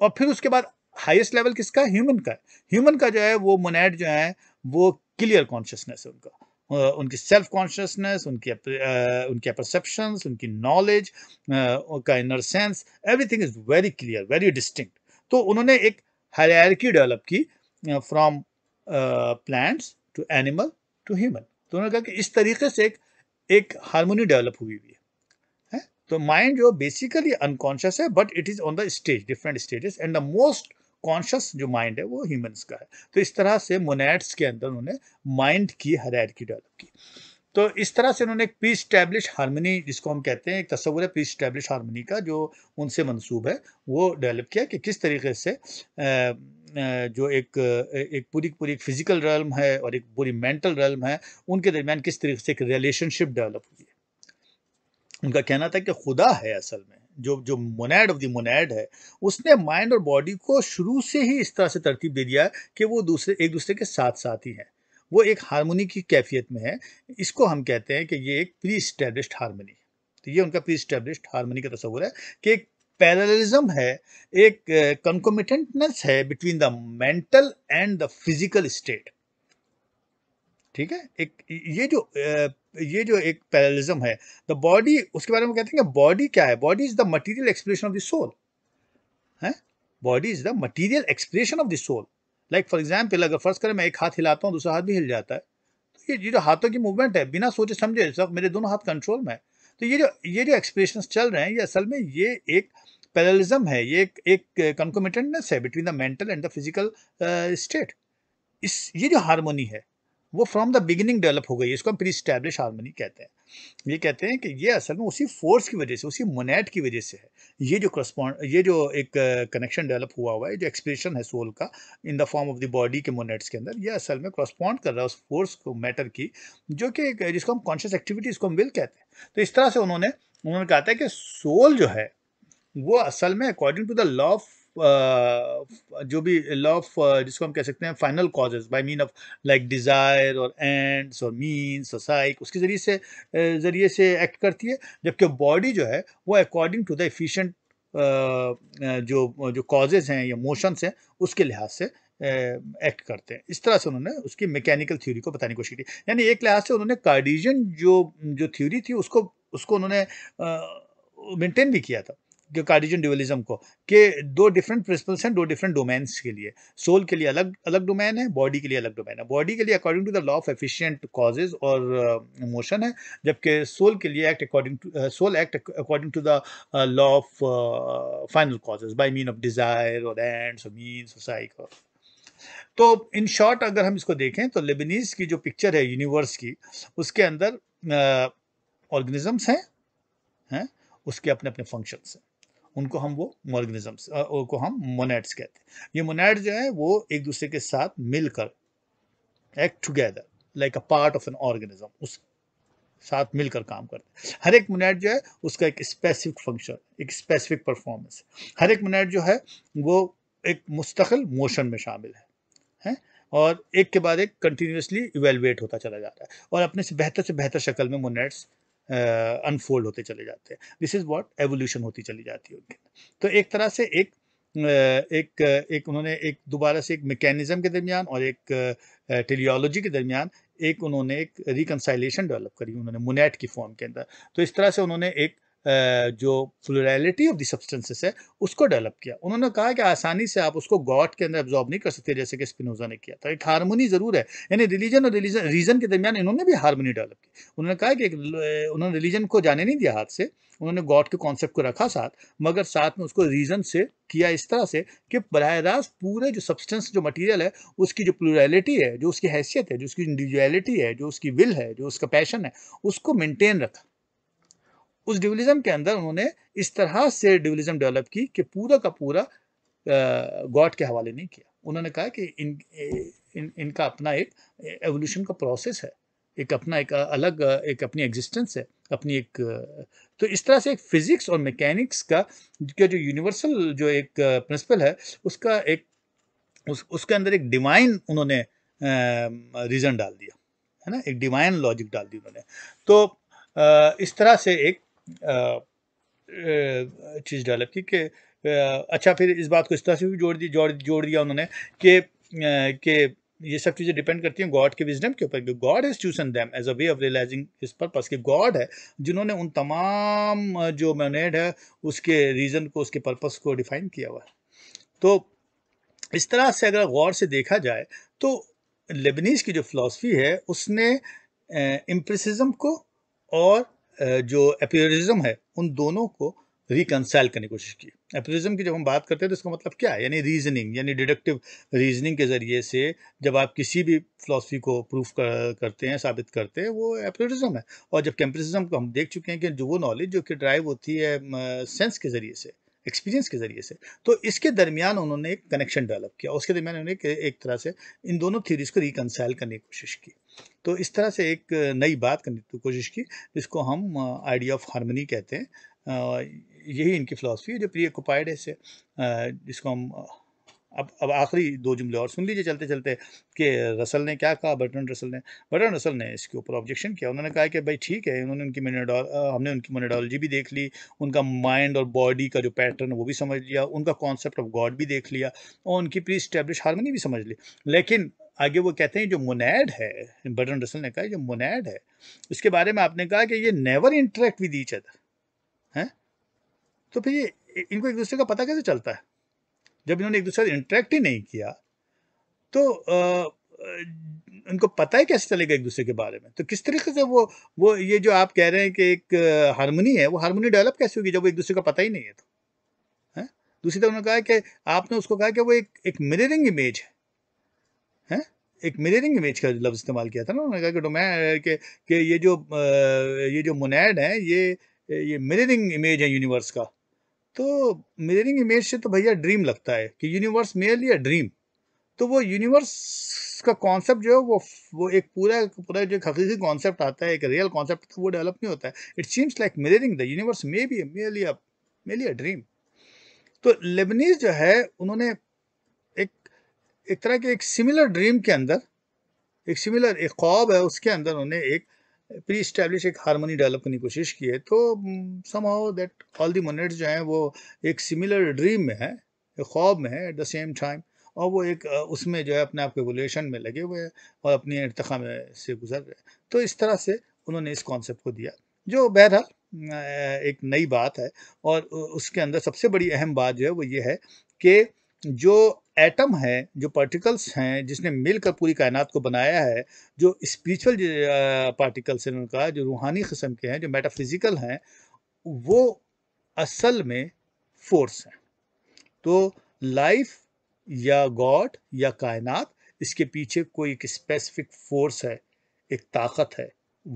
और फिर उसके बाद हाईएस्ट लेवल किसका ह्यूमन का ह्यूमन का जो है वो मोनेट जो है वो क्लियर कॉन्शियसनेस है उनका उनकी सेल्फ कॉन्शियसनेस उनकी उनके परसेप्शन उनकी नॉलेज उनका inner sense everything is very clear very distinct तो उन्होंने एक हरियरकी डेवलप की from plants to animal to human तो उन्होंने कहा कि इस तरीके से एक एक हारमोनी डेवलप हुई हुई है तो माइंड जो बेसिकली अनकॉन्शियस है but it is on the stage different stages and the most conscious जो माइंड है वो ह्यूमंस का है तो इस तरह से मोनेट्स के अंदर उन्होंने माइंड की की डेवलप की तो इस तरह से उन्होंने एक पीस स्टैब्लिश हारमोनी जिसको हम कहते हैं एक तस्वुर है पीस स्टैब्लिश हारमोनी का जो उनसे मंसूब है वो डेवलप किया कि किस तरीके से जो एक एक पूरी पूरी फिजिकल रलम है और एक पूरी मेंटल रलम है उनके दरमियान किस तरीके से एक रिलेशनशिप डेवलप हुई उनका कहना था कि खुदा है असल में जो जो मोनेड ऑफ द मोनेड है उसने माइंड और बॉडी को शुरू से ही इस तरह से तरतीब दे दिया है कि वो दूसरे एक दूसरे के साथ साथ ही हैं वो एक हारमोनी की कैफियत में है इसको हम कहते हैं कि ये एक प्री स्टैब्लिश्ड हारमोनी तो ये उनका प्री इस्टेब्लिश्ड हारमोनी का तस्वूर है कि एक पैरलिज्म है एक कंकोमिटेंटनेस है between the mental and the physical state ठीक है एक ये जो ये जो एक पैरलिज्म है द बॉडी उसके बारे में कहते हैं कि बॉडी क्या है body is the material expression of the soul है body is the material expression of the soul like for example अगर फर्स्ट करें मैं एक हाथ हिलाता हूँ दूसरा हाथ भी हिल जाता है तो ये जो हाथों की मूवमेंट है बिना सोचे समझे सब मेरे दोनों हाथ कंट्रोल में है तो ये जो ये जो एक्सप्रेशन चल रहे हैं ये असल में ये एक पैरलिज्म है ये एक एक कंकोमिटेंटनेस है between the mental and the physical state इस ये जो हारमोनी है वो फ्रॉम द बिगिनिंग डेवलप हो गई है इसको हम प्री स्टैब्लिश हारमोनी कहते हैं ये कहते हैं कि ये असल में उसी फोर्स की वजह से उसी मोनेट की वजह से है ये जो करस्पॉन्ड ये जो एक कनेक्शन डेवलप हुआ हुआ है जो एक्सप्रेशन है सोल का in the form of the body के मोनेट्स के अंदर ये असल में करस्पॉन्ड कर रहा है उस फोर्स को मैटर की जो कि जिसको हम कॉन्शियस एक्टिविटी इसको हम विल कहते हैं तो इस तरह से उन्होंने उन्होंने कहा था कि सोल जो है वो असल में according to the law of जो भी लॉ ऑफ जिसको हम कह सकते हैं final causes by mean of like desire और एंड्स और मीन्स और साइक उसके ज़रिए से ज़रिए से एक्ट करती है जबकि बॉडी जो है वो अकॉर्डिंग टू द एफिशेंट जो जो कॉजेज हैं या मोशंस हैं उसके लिहाज से एक्ट करते हैं इस तरह से उन्होंने उसकी मैकेनिकल थ्योरी को बताने की कोशिश की यानी एक लिहाज से उन्होंने कार्डिजन जो जो थ्योरी थी उसको उसको उन्होंने मेंटेन भी किया था कार्डिजन डिवलिज्म को कि दो डिफरेंट प्रिंसिपल्स हैं दो डिफरेंट डोमेन्स के लिए सोल के लिए अलग अलग डोमेन है बॉडी के लिए अलग डोमेन है बॉडी के लिए according to the law of efficient causes और मोशन uh, है जबकि सोल के लिए act according to soul act according to the law of final causes by mean of desire और एंड मीन साइक तो इन शॉर्ट अगर हम इसको देखें तो लेबनीज की जो पिक्चर है यूनिवर्स की उसके अंदर ऑर्गेनिजम्स uh, हैं है? उसके अपने अपने फंक्शंस हैं उनको हम वो मॉर्गनिजम्स को हम मोनेट्स कहते हैं ये मोनेट जो है वो एक दूसरे के साथ मिलकर act together like a part of an organism उस साथ मिलकर काम करते हैं हर एक मोनेट जो है उसका एक स्पेसिफिक फंक्शन एक स्पेसिफिक परफॉर्मेंस हर एक मोनेट जो है वो एक मुस्तकिल मोशन में शामिल है हैं और एक के बाद एक कंटिन्यूसली इवेलुएट होता चला जा रहा है और अपने से बेहतर से बेहतर शक्ल में मोनेट्स अनफोल्ड होते चले जाते हैं दिस इज़ वॉट एवोल्यूशन होती चली जाती है उनके तो एक तरह से एक एक एक उन्होंने एक दोबारा से एक मैकेनिज्म के दरमियान और एक टेलियोलॉजी के दरमियान एक उन्होंने एक रिकनसाइलेशन डेवलप करी उन्होंने मुनेट की फॉर्म के अंदर तो इस तरह से उन्होंने एक जो फ्लोरेलिटी ऑफ द सब्सटेंसेस है उसको डेवलप किया उन्होंने कहा कि आसानी से आप उसको गॉड के अंदर एब्जॉर्ब नहीं कर सकते जैसे कि स्पिनोजा ने किया था एक हारमोनी ज़रूर है यानी रिलीजन और रिलीजन रीज़न के दरमियान इन्होंने भी हारमोनी डेवलप की उन्होंने कहा कि उन्होंने रिलीजन को जाने नहीं दिया हाथ से उन्होंने गॉड के कॉन्सेप्ट को रखा साथ मगर साथ में उसको रीज़न से किया इस तरह से कि बरह रास्त पूरे जो सब्सटेंस जो मटेरियल है उसकी जो प्लूरलिटी है जो उसकी हैसियत है जो उसकी इंडिविजुअलिटी है जो उसकी विल है जो उसका पैशन है उसको मेंटेन रखा उस ड्यूलिज्म के अंदर उन्होंने इस तरह से ड्यूलिज्म डेवलप की कि पूरा का पूरा गॉड के हवाले नहीं किया उन्होंने कहा कि इन, इन इनका अपना एक एवोल्यूशन का प्रोसेस है एक अपना एक अलग एक अपनी एग्जिस्टेंस है अपनी एक तो इस तरह से एक फिजिक्स और मैकेनिक्स का का जो यूनिवर्सल जो एक प्रिंसिपल है उसका एक उस उसके अंदर एक डिवाइन उन्होंने रीज़न डाल दिया है ना एक डिवाइन लॉजिक डाल दी उन्होंने तो इस तरह से एक चीज़ डेवलप की कि अच्छा फिर इस बात को इस तरह से भी जोड़ दी जोड़ जोड़ दिया उन्होंने कि कि ये सब चीज़ें डिपेंड करती हैं गॉड के विजडम के ऊपर God has chosen them as a way of realizing इस पर्पस कि गॉड है जिन्होंने उन तमाम जो मैनेड है उसके रीज़न को उसके पर्पस को डिफाइन किया हुआ है तो इस तरह से अगर गौर से देखा जाए तो लेबनीज़ की जो फ़िलासफ़ी है उसने इम्प्रेसिज्म को और जो एप्योरिज्म है उन दोनों को रिकनसाइल करने की कोशिश की एप्रिज्म की जब हम बात करते हैं तो इसका मतलब क्या है यानी रीजनिंग यानी डिडक्टिव रीजनिंग के ज़रिए से जब आप किसी भी फिलासफी को प्रूफ कर, करते हैं साबित करते हैं वो एप्रिज्म है और जब कैम्परिज्म को हम देख चुके हैं कि जो वो नॉलेज जो कि ड्राइव होती है सेंस के ज़रिए से एक्सपीरियंस के ज़रिए से तो इसके दरमियान उन्होंने एक कनेक्शन डेवलप किया उसके दरमियान उन्होंने एक तरह से इन दोनों थीरीज़ को रिकनसाइल करने की कोशिश की तो इस तरह से एक नई बात करने की कोशिश की जिसको हम आइडिया ऑफ हारमनी कहते हैं यही इनकी फ़िलासफ़ी है जो प्री ऑक्यूपाइड है इसे जिसको हम अब अब आखिरी दो जुमले और सुन लीजिए चलते चलते कि रसल ने क्या कहा बर्टन रसल ने बर्टन रसल ने इसके ऊपर ऑब्जेक्शन किया उन्होंने कहा कि भाई ठीक है उन्होंने उनकी मेनेडॉल हमने उनकी मोनोडोलॉजी भी देख ली उनका माइंड और बॉडी का जो पैटर्न वो भी समझ लिया उनका कॉन्सेप्ट ऑफ गॉड भी देख लिया और उनकी प्री स्टैब्लिश हारमोनी भी समझ ली लेकिन आगे वो कहते हैं जो मुनैड है बर्टन रसल ने कहा जो मुनैड है उसके बारे में आपने कहा कि ये never interact with each other हैं तो फिर ये इनको एक दूसरे का पता कैसे चलता है जब इन्होंने एक दूसरे से इंटरेक्ट ही नहीं किया तो इनको उनको पता ही कैसे चलेगा एक दूसरे के बारे में तो किस तरीके से वो वो ये जो आप कह रहे हैं कि एक हारमोनी है वो हारमोनी डेवलप कैसे होगी जब वो एक दूसरे का पता ही नहीं है तो है दूसरी तरफ उन्होंने कहा कि आपने उसको कहा कि वो एक एक मिररिंग इमेज है हैं एक मिररिंग इमेज का लफ्ज़ इस्तेमाल किया था ना उन्होंने कहा कि डोमैन के, के ये जो ये जो मुनैड हैं ये ये मिररिंग इमेज है यूनिवर्स का तो मिररिंग इमेज से तो भैया ड्रीम लगता है कि यूनिवर्स मेल या ड्रीम तो वो यूनिवर्स का कॉन्सेप्ट जो है वो वो एक पूरा पूरा जो हकीकी कॉन्सेप्ट आता है एक रियल कॉन्सेप्ट तो वो डेवलप नहीं होता है it seems like mirroring the universe maybe मे लिया मे लिया ड्रीम तो लेबनीज जो है उन्होंने एक तरह के एक सिमिलर ड्रीम के अंदर एक सिमिलर एक ख्वाब है उसके अंदर उन्होंने एक प्री स्टैब्लिश एक हारमोनी डेवलप करने की कोशिश की है तो somehow that all the monads जो हैं वो एक सिमिलर ड्रीम में है एक ख्वाब में है एट द सेम टाइम और वो एक उसमें जो है अपने आप के वोल्यूशन में लगे हुए हैं और अपनी इरतखा में से गुजर रहे हैं तो इस तरह से उन्होंने इस कॉन्सेप्ट को दिया जो बहरहाल एक नई बात है और उसके अंदर सबसे बड़ी अहम बात जो है वो ये है कि जो एटम है जो पार्टिकल्स हैं जिसने मिलकर पूरी कायनात को बनाया है जो स्पिरिचुअल पार्टिकल्स हैं उनका जो रूहानी किस्म के हैं जो मेटाफिज़िकल हैं वो असल में फोर्स हैं तो लाइफ या गॉड या कायनात इसके पीछे कोई एक स्पेसिफिक फोर्स है एक ताकत है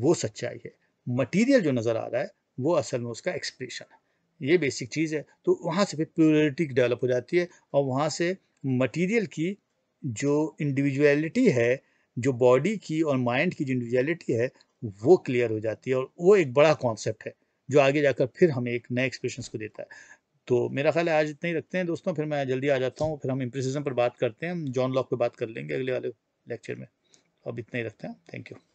वो सच्चाई है मटेरियल जो नज़र आ रहा है वो असल में उसका एक्सप्रेशन है ये बेसिक चीज़ है तो वहाँ से फिर प्योरिटी डेवलप हो जाती है और वहाँ से मटेरियल की जो इंडिविजुअलिटी है जो बॉडी की और माइंड की जो इंडिविजुअलिटी है वो क्लियर हो जाती है और वो एक बड़ा कॉन्सेप्ट है जो आगे जाकर फिर हमें एक नए एक्सप्रेशन को देता है तो मेरा ख्याल है आज इतना ही रखते हैं दोस्तों फिर मैं जल्दी आ जाता हूँ फिर हम इम्प्रेसिज्म पर बात करते हैं हम जॉन लॉक पर बात कर लेंगे अगले वाले लेक्चर में अब इतना ही रखते हैं थैंक यू